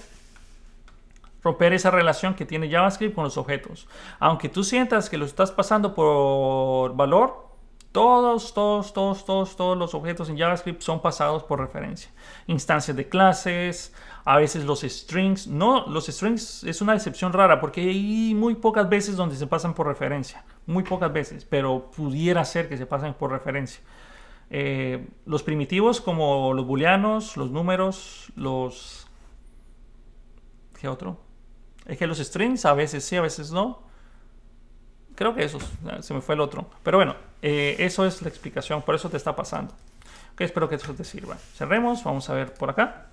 romper esa relación que tiene JavaScript con los objetos. Aunque tú sientas que lo estás pasando por valor, todos, todos, todos, todos, todos los objetos en JavaScript son pasados por referencia. Instancias de clases, a veces los strings. No, los strings es una excepción rara porque hay muy pocas veces donde se pasan por referencia. Muy pocas veces, pero pudiera ser que se pasen por referencia. Eh, los primitivos como los booleanos, los números, los... ¿Qué otro? Es que los strings a veces sí, a veces no. Creo que eso eh, se me fue el otro. Pero bueno, eh, eso es la explicación, por eso te está pasando. espero que eso te sirva. Cerremos, vamos a ver por acá.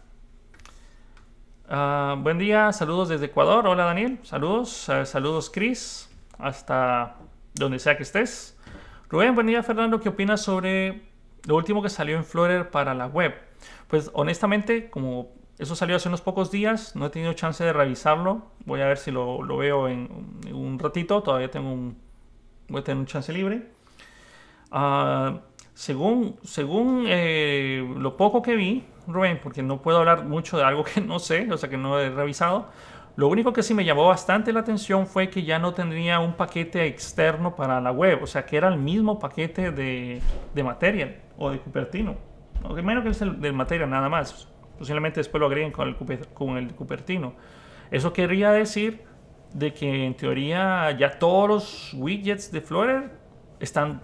Ah, buen día, saludos desde Ecuador. Hola Daniel, saludos. Eh, saludos Chris, hasta donde sea que estés. Rubén, buen día Fernando, ¿qué opinas sobre lo último que salió en Flutter para la web? Pues honestamente, como eso salió hace unos pocos días, no he tenido chance de revisarlo. Voy a ver si lo, lo veo en, un ratito, todavía tengo un, voy a tener un chance libre. Ah, según según eh, lo poco que vi, Rubén, porque no puedo hablar mucho de algo que no sé, o sea que no he revisado, lo único que sí me llamó bastante la atención fue que ya no tendría un paquete externo para la web, o sea que era el mismo paquete de, de Material o de Cupertino, o que menos que es el del Material nada más. Posiblemente después lo agreguen con el, con el Cupertino. Eso querría decir de que en teoría ya todos los widgets de Flutter están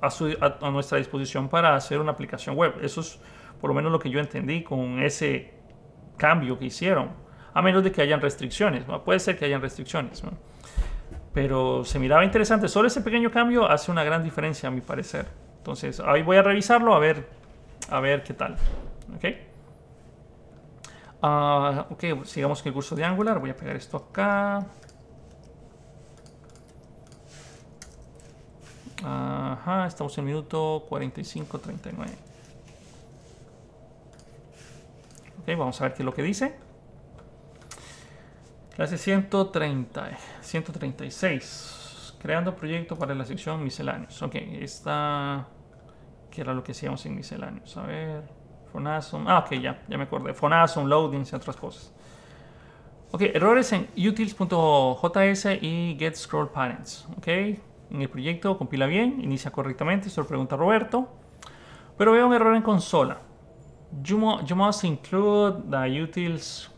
a, nuestra disposición para hacer una aplicación web. Eso es por lo menos lo que yo entendí con ese cambio que hicieron. A menos de que hayan restricciones, ¿no? puede ser que hayan restricciones. Pero se miraba interesante. Solo ese pequeño cambio hace una gran diferencia, a mi parecer. Entonces, ahí voy a revisarlo a ver, a ver qué tal. ¿Okay? Ah, ok, pues sigamos con el curso de Angular. Voy a pegar esto acá. Ajá, estamos en el minuto 45.39. Ok, vamos a ver qué es lo que dice. Clase 130, 136. Creando proyecto para la sección misceláneos. Ok, esta... que era lo que hacíamos en misceláneos? A ver... Ah, ok, ya, ya me acordé. Fonasum, loadings y otras cosas. Ok, errores en utils.js y get scroll parents. Ok, en el proyecto compila bien, inicia correctamente, Solo lo pregunta Roberto. Pero veo un error en consola. You, must include the utils.js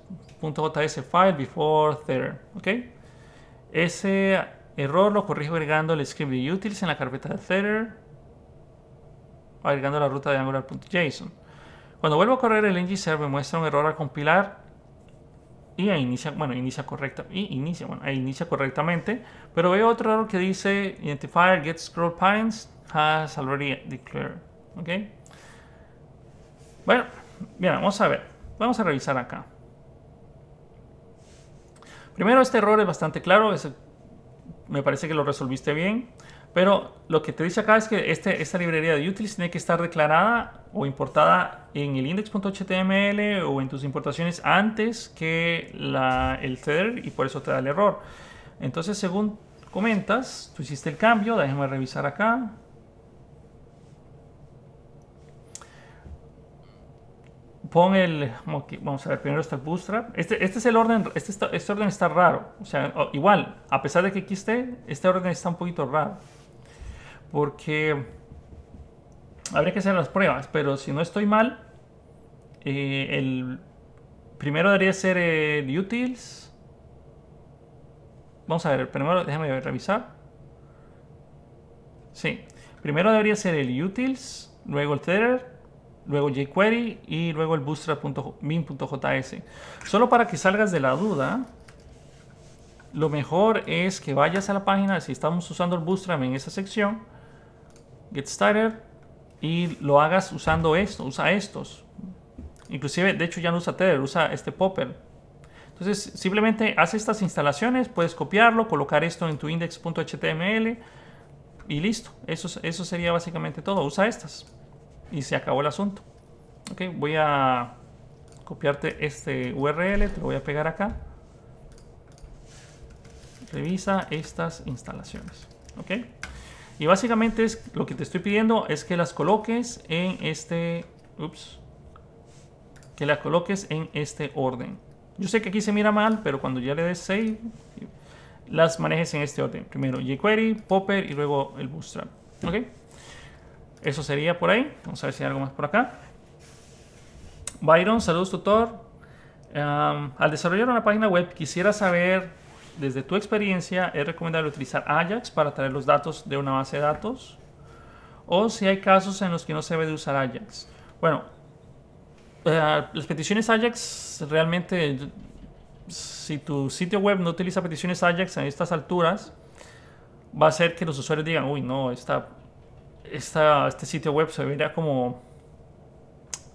file before there. Ok, ese error lo corrijo agregando el script de utils en la carpeta de theater, agregando la ruta de angular.json. Cuando vuelvo a correr el serve me muestra un error a compilar y ahí inicia, bueno, inicia y inicia, inicia correctamente, pero veo otro error que dice identifier get scroll pines has already declared, ¿ok? Bueno, vamos a ver, vamos a revisar acá. Primero, este error es bastante claro, me parece que lo resolviste bien. Pero lo que te dice acá es que este, esta librería de utils tiene que estar declarada o importada en el index.html o en tus importaciones antes que el header y por eso te da el error. Entonces, según comentas, tú hiciste el cambio, déjame revisar acá. Pon el, vamos a ver, primero está el bootstrap. Este, este es el orden, este, este orden está raro. O sea, igual, a pesar de que aquí esté, este orden está un poquito raro. Porque habría que hacer las pruebas, pero si no estoy mal, eh, el primero debería ser el eh, utils. Vamos a ver, primero déjame revisar. Sí, primero debería ser el utils, luego el tether, luego jQuery y luego el bootstrap.min.js. Solo para que salgas de la duda, lo mejor es que vayas a la página, si estamos usando el bootstrap en esa sección, Get Started y lo hagas usando esto, usa estos. Inclusive, de hecho ya no usa Tether, usa este Popper. Entonces, simplemente haz estas instalaciones, puedes copiarlo, colocar esto en tu index.html y listo. Eso, eso sería básicamente todo. Usa estas y se acabó el asunto. Ok, voy a copiarte este URL, te lo voy a pegar acá. Revisa estas instalaciones. ok y básicamente es lo que te estoy pidiendo es que las coloques en este... Ups. Que las coloques en este orden. Yo sé que aquí se mira mal, pero cuando ya le des save, las manejes en este orden. Primero jQuery, Popper y luego el Bootstrap. ¿Ok? Eso sería por ahí. Vamos a ver si hay algo más por acá. Byron, saludos tutor. al desarrollar una página web quisiera saber desde tu experiencia, ¿es recomendable utilizar Ajax para traer los datos de una base de datos? ¿O si hay casos en los que no se debe de usar Ajax? Bueno, eh, las peticiones Ajax realmente, si tu sitio web no utiliza peticiones Ajax en estas alturas, va a ser que los usuarios digan, uy, no, esta, esta este sitio web se vería como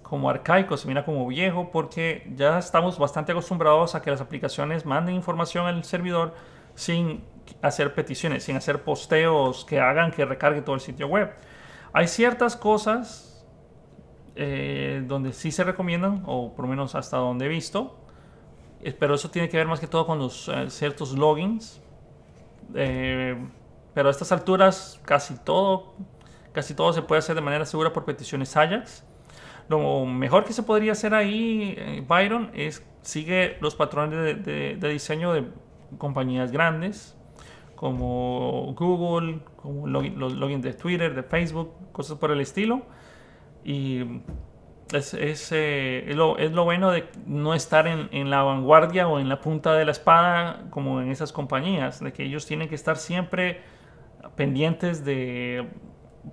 como arcaico, se mira como viejo, porque ya estamos bastante acostumbrados a que las aplicaciones manden información al servidor sin hacer peticiones, sin hacer posteos que hagan que recargue todo el sitio web. Hay ciertas cosas eh, donde sí se recomiendan, o por lo menos hasta donde he visto, eh, pero eso tiene que ver más que todo con los eh, ciertos logins. pero a estas alturas casi todo, casi todo se puede hacer de manera segura por peticiones Ajax. Lo mejor que se podría hacer ahí, eh, Byron, es sigue los patrones de, diseño de compañías grandes como Google, como los logins de Twitter, de Facebook, cosas por el estilo. Y es, eh, lo, es lo, bueno de no estar en, la vanguardia o en la punta de la espada como en esas compañías, de que ellos tienen que estar siempre pendientes de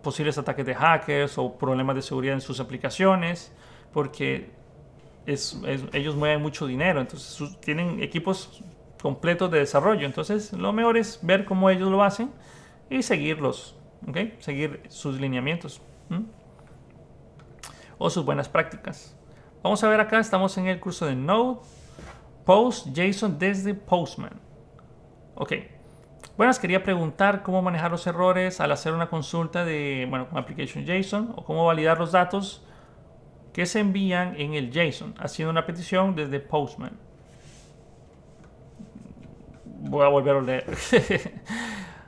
posibles ataques de hackers o problemas de seguridad en sus aplicaciones, porque ellos mueven mucho dinero, entonces tienen equipos completos de desarrollo. Entonces lo mejor es ver cómo ellos lo hacen y seguirlos, seguir sus lineamientos o sus buenas prácticas. Vamos a ver acá, estamos en el curso de Node, Post, JSON desde Postman. Ok, Buenas, quería preguntar cómo manejar los errores al hacer una consulta de, bueno, con Application JSON o cómo validar los datos que se envían en el JSON haciendo una petición desde Postman. Voy a volver a leer.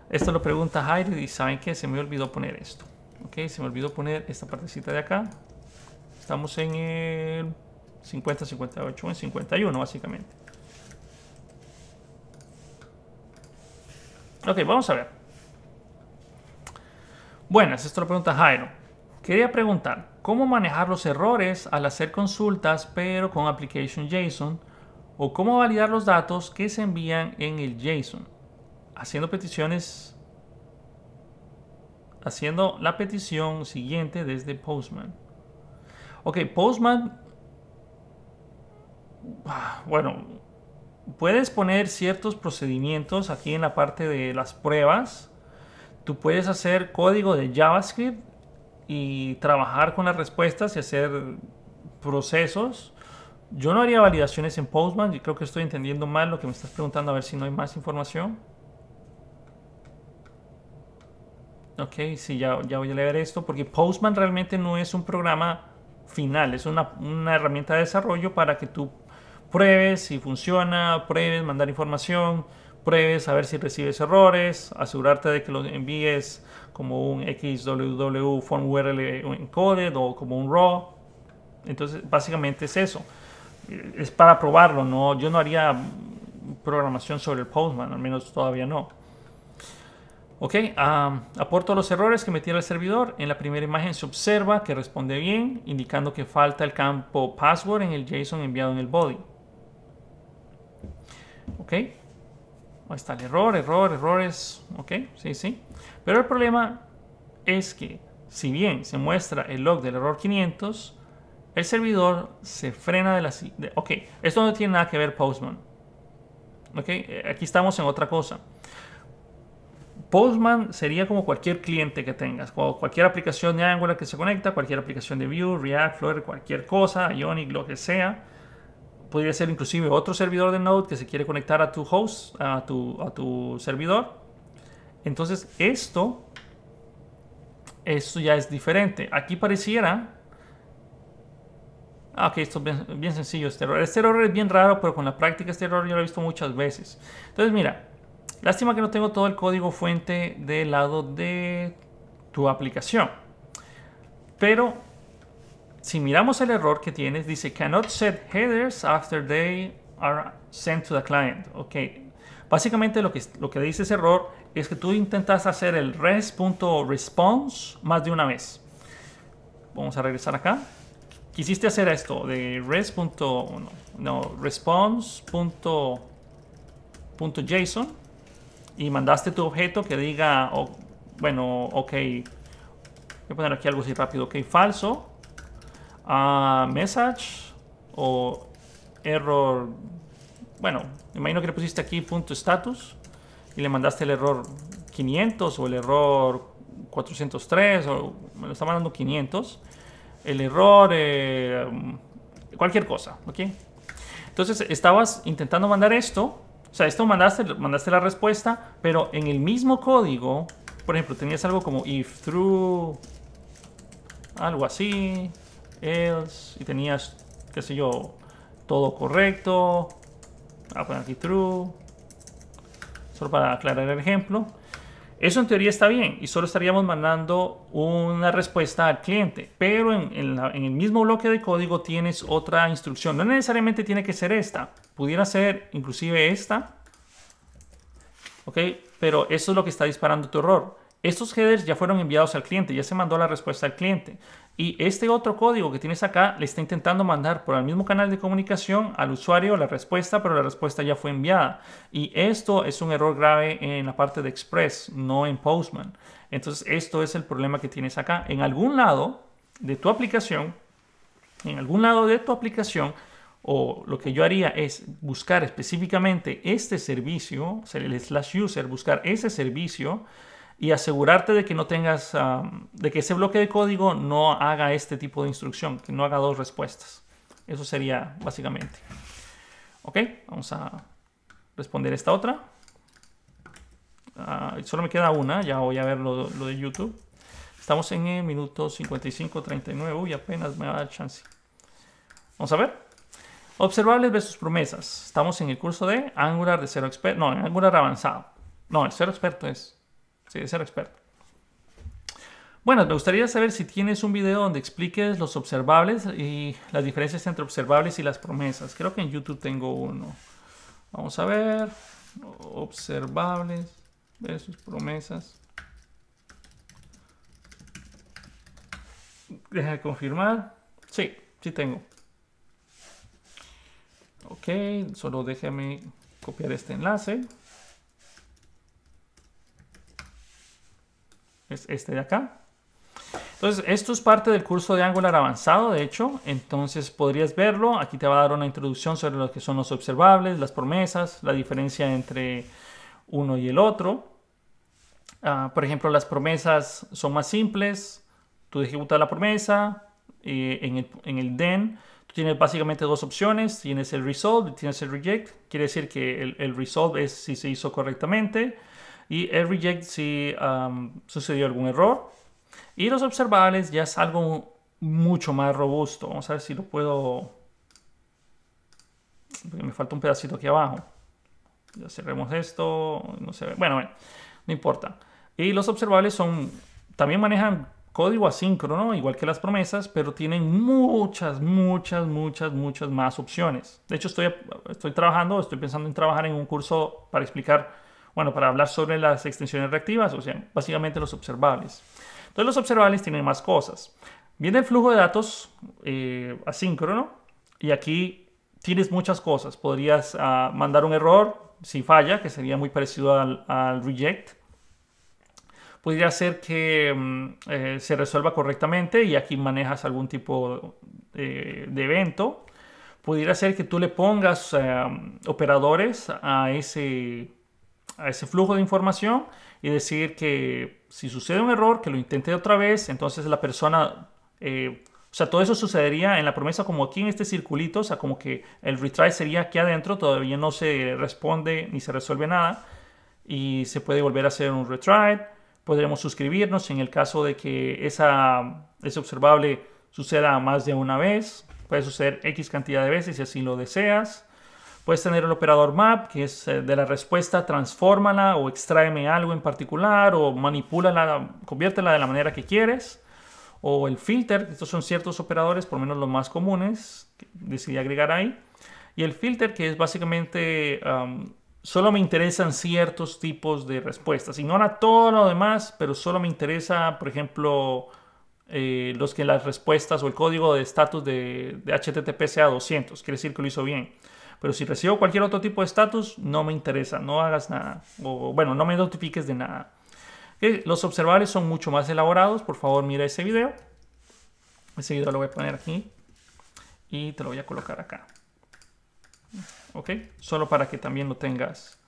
esto lo pregunta Heidi y saben que se me olvidó poner esto. Ok, se me olvidó poner esta partecita de acá. Estamos en el 50, 58 en 51 básicamente. Ok, vamos a ver. Buenas, esto lo pregunta Jairo. Quería preguntar, ¿cómo manejar los errores al hacer consultas pero con Application JSON? ¿O cómo validar los datos que se envían en el JSON? Haciendo peticiones... Haciendo la petición siguiente desde Postman. Ok, Postman... Ah, bueno, puedes poner ciertos procedimientos aquí en la parte de las pruebas. Tú puedes hacer código de JavaScript y trabajar con las respuestas y hacer procesos. Yo no haría validaciones en Postman, yo creo que estoy entendiendo mal lo que me estás preguntando, a ver si no hay más información. Ok, sí, ya, ya voy a leer esto, porque Postman realmente no es un programa final, es una, una herramienta de desarrollo para que tú pruebes si funciona, pruebes mandar información, pruebes a ver si recibes errores, asegurarte de que los envíes como un XWW form URL encoded o como un RAW. Entonces, básicamente es eso. Es para probarlo, no yo no haría programación sobre el Postman, al menos todavía no. Ok, aporto los errores que metiera el servidor. En la primera imagen se observa que responde bien, indicando que falta el campo password en el JSON enviado en el body. ¿Ok? Ahí está el error, error, errores. ¿Ok? Sí, sí. Pero el problema es que si bien se muestra el log del error 500, el servidor se frena de la... ok, esto no tiene nada que ver Postman. Ok, eh, aquí estamos en otra cosa. Postman sería como cualquier cliente que tengas, cualquier aplicación de Angular que se conecta, cualquier aplicación de Vue, React, Flutter, cualquier cosa, Ionic, lo que sea podría ser inclusive otro servidor de Node que se quiere conectar a tu host, a tu, a tu servidor. Entonces esto, esto ya es diferente. Aquí pareciera... Ah, ok, esto es bien, bien sencillo, este error. Este error es bien raro, pero con la práctica este error yo lo he visto muchas veces. Entonces mira, lástima que no tengo todo el código fuente del lado de tu aplicación. Pero si miramos el error que tienes, dice cannot set headers after they are sent to the client. Ok. Básicamente lo que, lo que dice ese error es que tú intentas hacer el res.response más de una vez. Vamos a regresar acá. Quisiste hacer esto de res. No, y mandaste tu objeto que diga, bueno, ok. Voy a poner aquí algo así rápido, ok, falso a message o error. Bueno, imagino que le pusiste aquí punto status y le mandaste el error 500 o el error 403 o me lo está mandando 500. El error, eh, cualquier cosa, ¿ok? Entonces estabas intentando mandar esto. O sea, esto mandaste, mandaste la respuesta, pero en el mismo código, por ejemplo, tenías algo como if true, algo así, else y tenías, qué sé yo, todo correcto. Voy a ah, poner pues aquí true. Solo para aclarar el ejemplo. Eso en teoría está bien y solo estaríamos mandando una respuesta al cliente, pero en, en, el mismo bloque de código tienes otra instrucción. No necesariamente tiene que ser esta, pudiera ser inclusive esta, ¿ok? Pero eso es lo que está disparando tu error. Estos headers ya fueron enviados al cliente, ya se mandó la respuesta al cliente. Y este otro código que tienes acá le está intentando mandar por el mismo canal de comunicación al usuario la respuesta, pero la respuesta ya fue enviada. Y esto es un error grave en la parte de Express, no en Postman. Entonces, esto es el problema que tienes acá. En algún lado de tu aplicación, en algún lado de tu aplicación, o lo que yo haría es buscar específicamente este servicio, el slash user, buscar ese servicio y asegurarte de que no tengas, de que ese bloque de código no haga este tipo de instrucción, que no haga dos respuestas. Eso sería básicamente. Ok, vamos a responder esta otra. Ah, solo me queda una, ya voy a ver lo, de YouTube. Estamos en el minuto 39. y apenas me va a dar chance. Vamos a ver. Observables versus promesas. Estamos en el curso de Angular de cero experto. No, en Angular avanzado. No, el cero experto es ser experto. Bueno, me gustaría saber si tienes un video donde expliques los observables y las diferencias entre observables y las promesas. Creo que en YouTube tengo uno. Vamos a ver. Observables sus promesas. Deja de confirmar. Sí, sí tengo. Ok, solo déjame copiar este enlace. es este de acá. Entonces, esto es parte del curso de Angular avanzado, de hecho, entonces podrías verlo. Aquí te va a dar una introducción sobre lo que son los observables, las promesas, la diferencia entre uno y el otro. Ah, por ejemplo, las promesas son más simples. Tú ejecutas la promesa eh, en, el, en el then. Tú tienes básicamente dos opciones. Tienes el resolve y tienes el reject. Quiere decir que el, el resolve es si se hizo correctamente y el reject si sucedió algún error. Y los observables ya es algo mucho más robusto. Vamos a ver si lo puedo... me falta un pedacito aquí abajo. Ya cerremos esto. No Bueno, bueno, no importa. Y los observables son... También manejan código asíncrono, igual que las promesas, pero tienen muchas, muchas, muchas, muchas más opciones. De hecho, estoy, estoy trabajando, estoy pensando en trabajar en un curso para explicar bueno, para hablar sobre las extensiones reactivas, o sea, básicamente los observables. Entonces los observables tienen más cosas. Viene el flujo de datos eh, asíncrono y aquí tienes muchas cosas. Podrías ah, mandar un error si falla, que sería muy parecido al, reject. Podría ser que mm, eh, se resuelva correctamente y aquí manejas algún tipo eh, de evento. Pudiera ser que tú le pongas eh, operadores a ese a ese flujo de información y decir que si sucede un error, que lo intente otra vez, entonces la persona... Eh, o sea, todo eso sucedería en la promesa como aquí en este circulito, o sea, como que el retry sería aquí adentro, todavía no se responde ni se resuelve nada y se puede volver a hacer un retry. Podremos suscribirnos en el caso de que esa, ese observable suceda más de una vez. Puede suceder X cantidad de veces si así lo deseas. Puedes tener el operador map, que es eh, de la respuesta, transfórmala o extraeme algo en particular o manipúlala, conviértela de la manera que quieres. O el filter, estos son ciertos operadores, por lo menos los más comunes, decidí agregar ahí. Y el filter, que es básicamente solo me interesan ciertos tipos de respuestas. Ignora todo lo demás, pero solo me interesa, por ejemplo, eh, los que las respuestas o el código de estatus de, de HTTP sea 200. Quiere decir que lo hizo bien. Pero si recibo cualquier otro tipo de estatus, no me interesa, no hagas nada. O bueno, no me notifiques de nada. Los observables son mucho más elaborados. Por favor, mira ese video. Ese video lo voy a poner aquí. Y te lo voy a colocar acá. ¿Ok? Solo para que también lo tengas,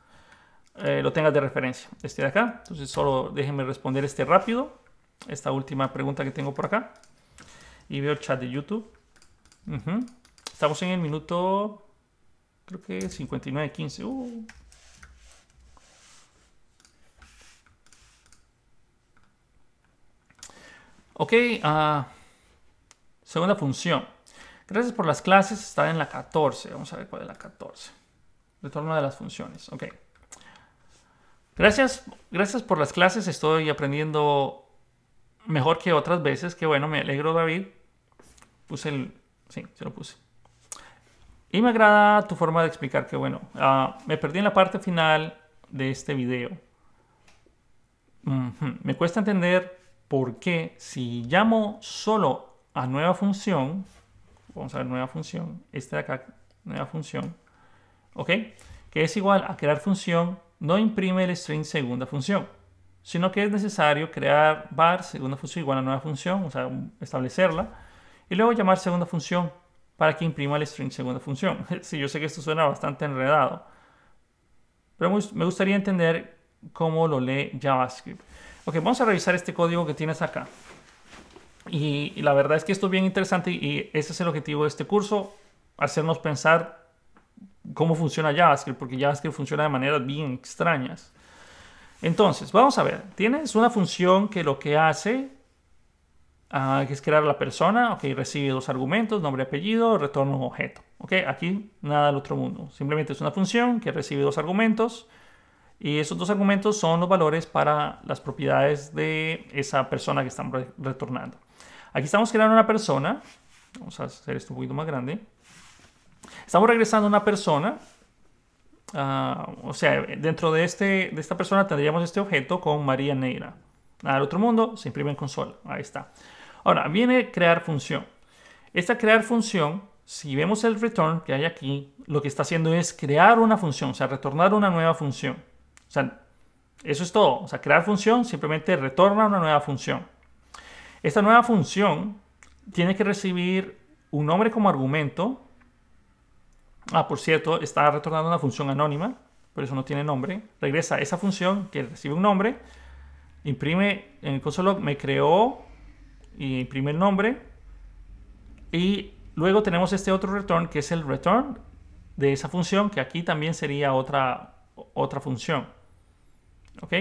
eh, lo tengas de referencia. Este de acá. Entonces solo déjenme responder este rápido. Esta última pregunta que tengo por acá. Y veo el chat de YouTube. Estamos en el minuto Creo que 59-15. Uh. Ok, ah, segunda función. Gracias por las clases, está en la 14. Vamos a ver cuál es la 14. Retorno de las funciones. Ok. Gracias, gracias por las clases, estoy aprendiendo mejor que otras veces. Que bueno, me alegro, David. Puse el. Sí, se lo puse. Y me agrada tu forma de explicar que, bueno, ah, me perdí en la parte final de este video. Me cuesta entender por qué si llamo solo a nueva función, vamos a ver nueva función, esta de acá, nueva función, ¿ok? Que es igual a crear función, no imprime el string segunda función, sino que es necesario crear var segunda función igual a nueva función, o sea, establecerla, y luego llamar segunda función para que imprima el string segunda función. Si yo sé que esto suena bastante enredado, pero me gustaría entender cómo lo lee JavaScript. Ok, vamos a revisar este código que tienes acá. Y, y la verdad es que esto es bien interesante y ese es el objetivo de este curso, hacernos pensar cómo funciona JavaScript, porque JavaScript funciona de maneras bien extrañas. Entonces, vamos a ver, tienes una función que lo que hace Ah, que es crear la persona, ok, recibe dos argumentos, nombre, apellido, retorno, objeto. Ok, aquí nada del otro mundo. Simplemente es una función que recibe dos argumentos y esos dos argumentos son los valores para las propiedades de esa persona que estamos retornando. Aquí estamos creando una persona, vamos a hacer esto un poquito más grande. Estamos regresando una persona, ah, o sea, dentro de, este, de esta persona tendríamos este objeto con María Negra. Nada del otro mundo, se imprime en consola, ahí está. Ahora, viene crear función. Esta crear función, si vemos el return que hay aquí, lo que está haciendo es crear una función, o sea, retornar una nueva función. O sea, eso es todo. O sea, crear función simplemente retorna una nueva función. Esta nueva función tiene que recibir un nombre como argumento. Ah, por cierto, está retornando una función anónima, por eso no tiene nombre. Regresa a esa función que recibe un nombre, imprime en el console log, me creó y imprime nombre. Y luego tenemos este otro return que es el return de esa función que aquí también sería otra, otra función. ¿Ok?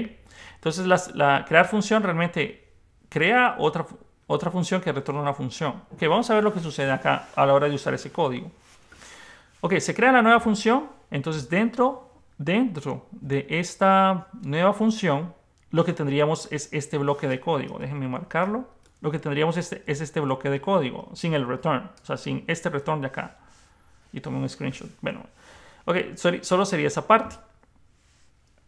Entonces la crear función realmente crea otra, otra función que retorna una función. Ok, vamos a ver lo que sucede acá a la hora de usar ese código. Ok, se crea la nueva función. Entonces dentro, dentro de esta nueva función lo que tendríamos es este bloque de código. Déjenme marcarlo lo que tendríamos este, es este bloque de código, sin el return, o sea, sin este return de acá. Y tomé un screenshot. Bueno, ok, solo sería esa parte.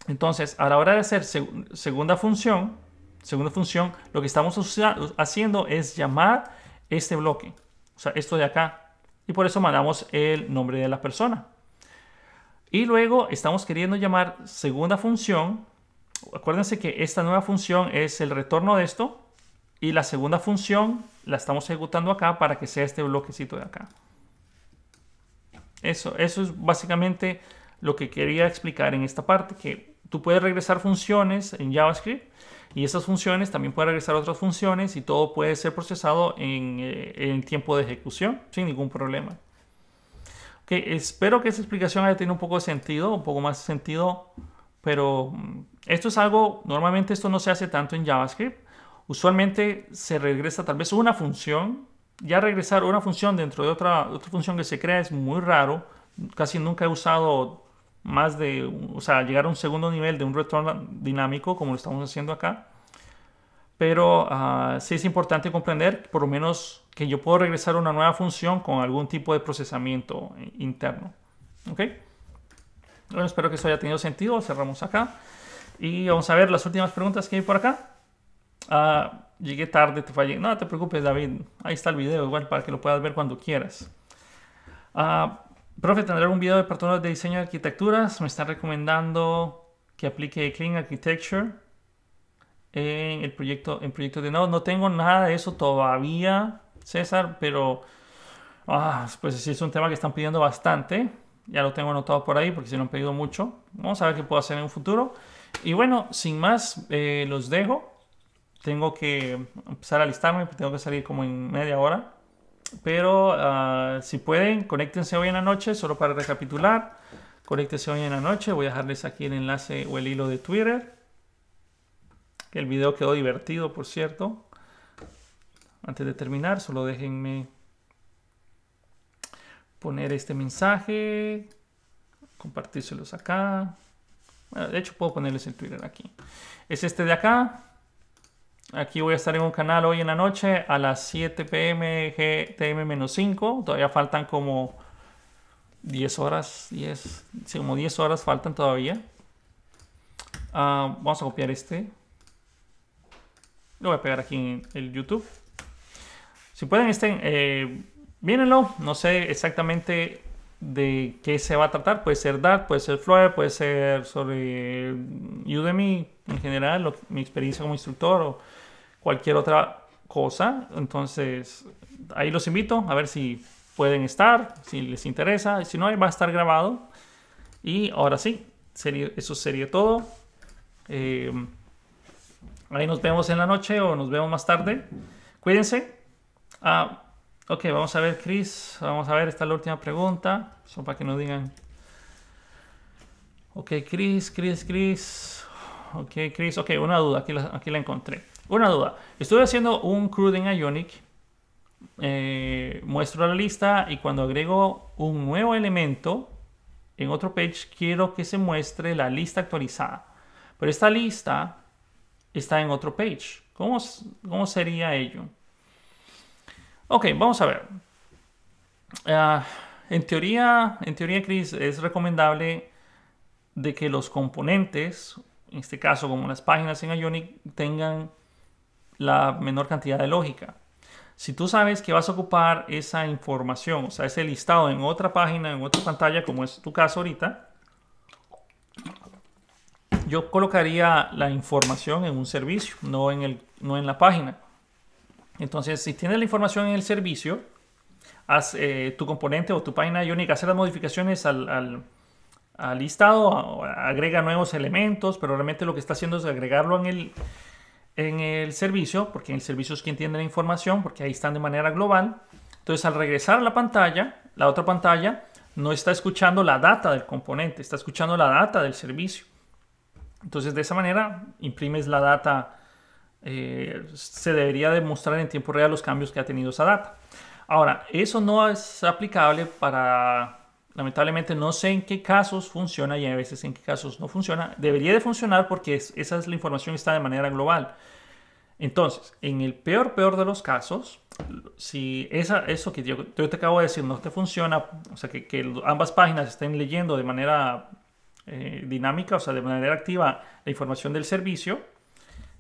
Entonces, a la hora de hacer segunda función, segunda función, lo que estamos haciendo es llamar este bloque, o sea, esto de acá. Y por eso mandamos el nombre de la persona. Y luego estamos queriendo llamar segunda función. Acuérdense que esta nueva función es el retorno de esto, y la segunda función la estamos ejecutando acá para que sea este bloquecito de acá. Eso, eso es básicamente lo que quería explicar en esta parte, que tú puedes regresar funciones en JavaScript y esas funciones también pueden regresar otras funciones y todo puede ser procesado en, eh, en tiempo de ejecución sin ningún problema. Okay, espero que esta explicación haya tenido un poco de sentido, un poco más de sentido, pero mm, esto es algo, normalmente esto no se hace tanto en JavaScript, usualmente se regresa tal vez una función. Ya regresar una función dentro de otra, otra función que se crea es muy raro. Casi nunca he usado más de, o sea, llegar a un segundo nivel de un retorno dinámico como lo estamos haciendo acá. Pero ah, sí es importante comprender, por lo menos, que yo puedo regresar una nueva función con algún tipo de procesamiento interno. ¿Ok? Bueno, espero que eso haya tenido sentido. Cerramos acá. Y vamos a ver las últimas preguntas que hay por acá. Ah, llegué tarde, te fallé. No te preocupes, David. Ahí está el video, igual, para que lo puedas ver cuando quieras. Ah, profe, tendré un video de patrones de diseño de arquitecturas. Me están recomendando que aplique Clean Architecture en el proyecto, en proyecto de Node. No tengo nada de eso todavía, César, pero ah, pues sí es un tema que están pidiendo bastante. Ya lo tengo anotado por ahí porque se lo han pedido mucho. Vamos a ver qué puedo hacer en un futuro. Y bueno, sin más, eh, los dejo tengo que empezar a alistarme, tengo que salir como en media hora. Pero ah, si pueden, conéctense hoy en la noche, solo para recapitular. Conéctense hoy en la noche, voy a dejarles aquí el enlace o el hilo de Twitter. el video quedó divertido, por cierto. Antes de terminar, solo déjenme poner este mensaje, compartírselos acá. de hecho, puedo ponerles el Twitter aquí. Es este de acá. Aquí voy a estar en un canal hoy en la noche a las 7 pm GTM-5. Todavía faltan como 10 horas, 10, como 10 horas faltan todavía. Ah, vamos a copiar este. Lo voy a pegar aquí en el YouTube. Si pueden, estén, eh, No sé exactamente de qué se va a tratar. Puede ser Dart, puede ser Flutter, puede ser sobre Udemy en general, mi experiencia como instructor o cualquier otra cosa. Entonces, ahí los invito a ver si pueden estar, si les interesa. Si no, ahí va a estar grabado. Y ahora sí, eso sería todo. Eh, ahí nos vemos en la noche o nos vemos más tarde. Cuídense. Ah, ok, vamos a ver, Chris. Vamos a ver, esta es la última pregunta. Son para que nos digan. Ok, Chris, Chris, Chris. Ok, Chris. Ok, una duda, aquí aquí la encontré. Una duda. Estoy haciendo un CRUD en Ionic. Eh, muestro la lista y cuando agrego un nuevo elemento en otro page quiero que se muestre la lista actualizada. Pero esta lista está en otro page. ¿Cómo, sería ello? Ok, vamos a ver. Ah, en teoría, en teoría, Chris, es recomendable de que los componentes, en este caso como las páginas en Ionic, tengan la menor cantidad de lógica. Si tú sabes que vas a ocupar esa información, o sea, ese listado en otra página, en otra pantalla, como es tu caso ahorita, yo colocaría la información en un servicio, no en, el, no en la página. Entonces, si tienes la información en el servicio, haz eh, tu componente o tu página Ionic, hacer las modificaciones al listado, agrega nuevos elementos, pero realmente lo que está haciendo es agregarlo en el, en el servicio, porque en el servicio es quien tiene la información, porque ahí están de manera global. Entonces, al regresar a la pantalla, la otra pantalla no está escuchando la data del componente, está escuchando la data del servicio. Entonces, de esa manera, imprimes la data, eh, se debería demostrar en tiempo real los cambios que ha tenido esa data. Ahora, eso no es aplicable para Lamentablemente no sé en qué casos funciona y a veces en qué casos no funciona. Debería de funcionar porque esa es la información está de manera global. Entonces, en el peor, peor de los casos, si esa, eso que yo, te acabo de decir no te funciona, o sea, que, ambas páginas estén leyendo de manera eh, dinámica, o sea, de manera activa la información del servicio,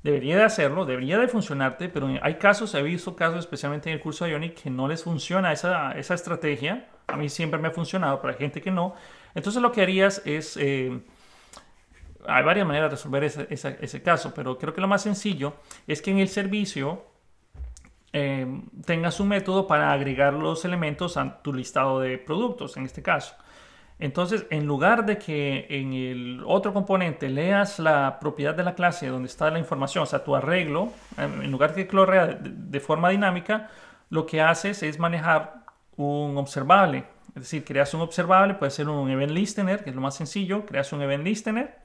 Debería de hacerlo, debería de funcionarte, pero hay casos, he visto casos especialmente en el curso de Ionic que no les funciona esa, estrategia. A mí siempre me ha funcionado, pero hay gente que no. Entonces lo que harías es... Eh, hay varias maneras de resolver ese, caso, pero creo que lo más sencillo es que en el servicio eh, tengas un método para agregar los elementos a tu listado de productos, en este caso. Entonces, en lugar de que en el otro componente leas la propiedad de la clase donde está la información, o sea, tu arreglo, en lugar de que lo de, de forma dinámica, lo que haces es manejar un observable. Es decir, creas un observable, puede ser un event listener, que es lo más sencillo, creas un event listener.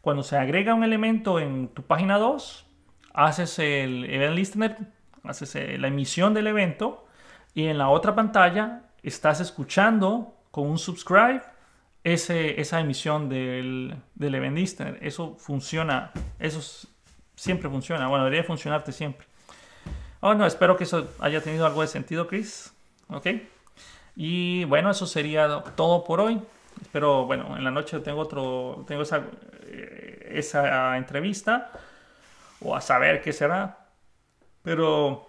Cuando se agrega un elemento en tu página 2, haces el event listener, haces eh, la emisión del evento y en la otra pantalla estás escuchando con un subscribe esa emisión del, del Event Eso funciona, eso siempre funciona. Bueno, debería funcionarte siempre. Oh, no, espero que eso haya tenido algo de sentido, Chris. Ok. Y bueno, eso sería todo por hoy. Espero, bueno, en la noche tengo otro, tengo esa, eh, esa entrevista o a saber qué será. Pero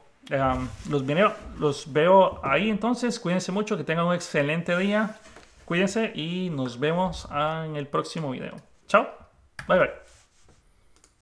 los, veo, los veo ahí entonces. Cuídense mucho, que tengan un excelente día. Cuídense y nos vemos en el próximo video. Chao. Bye bye.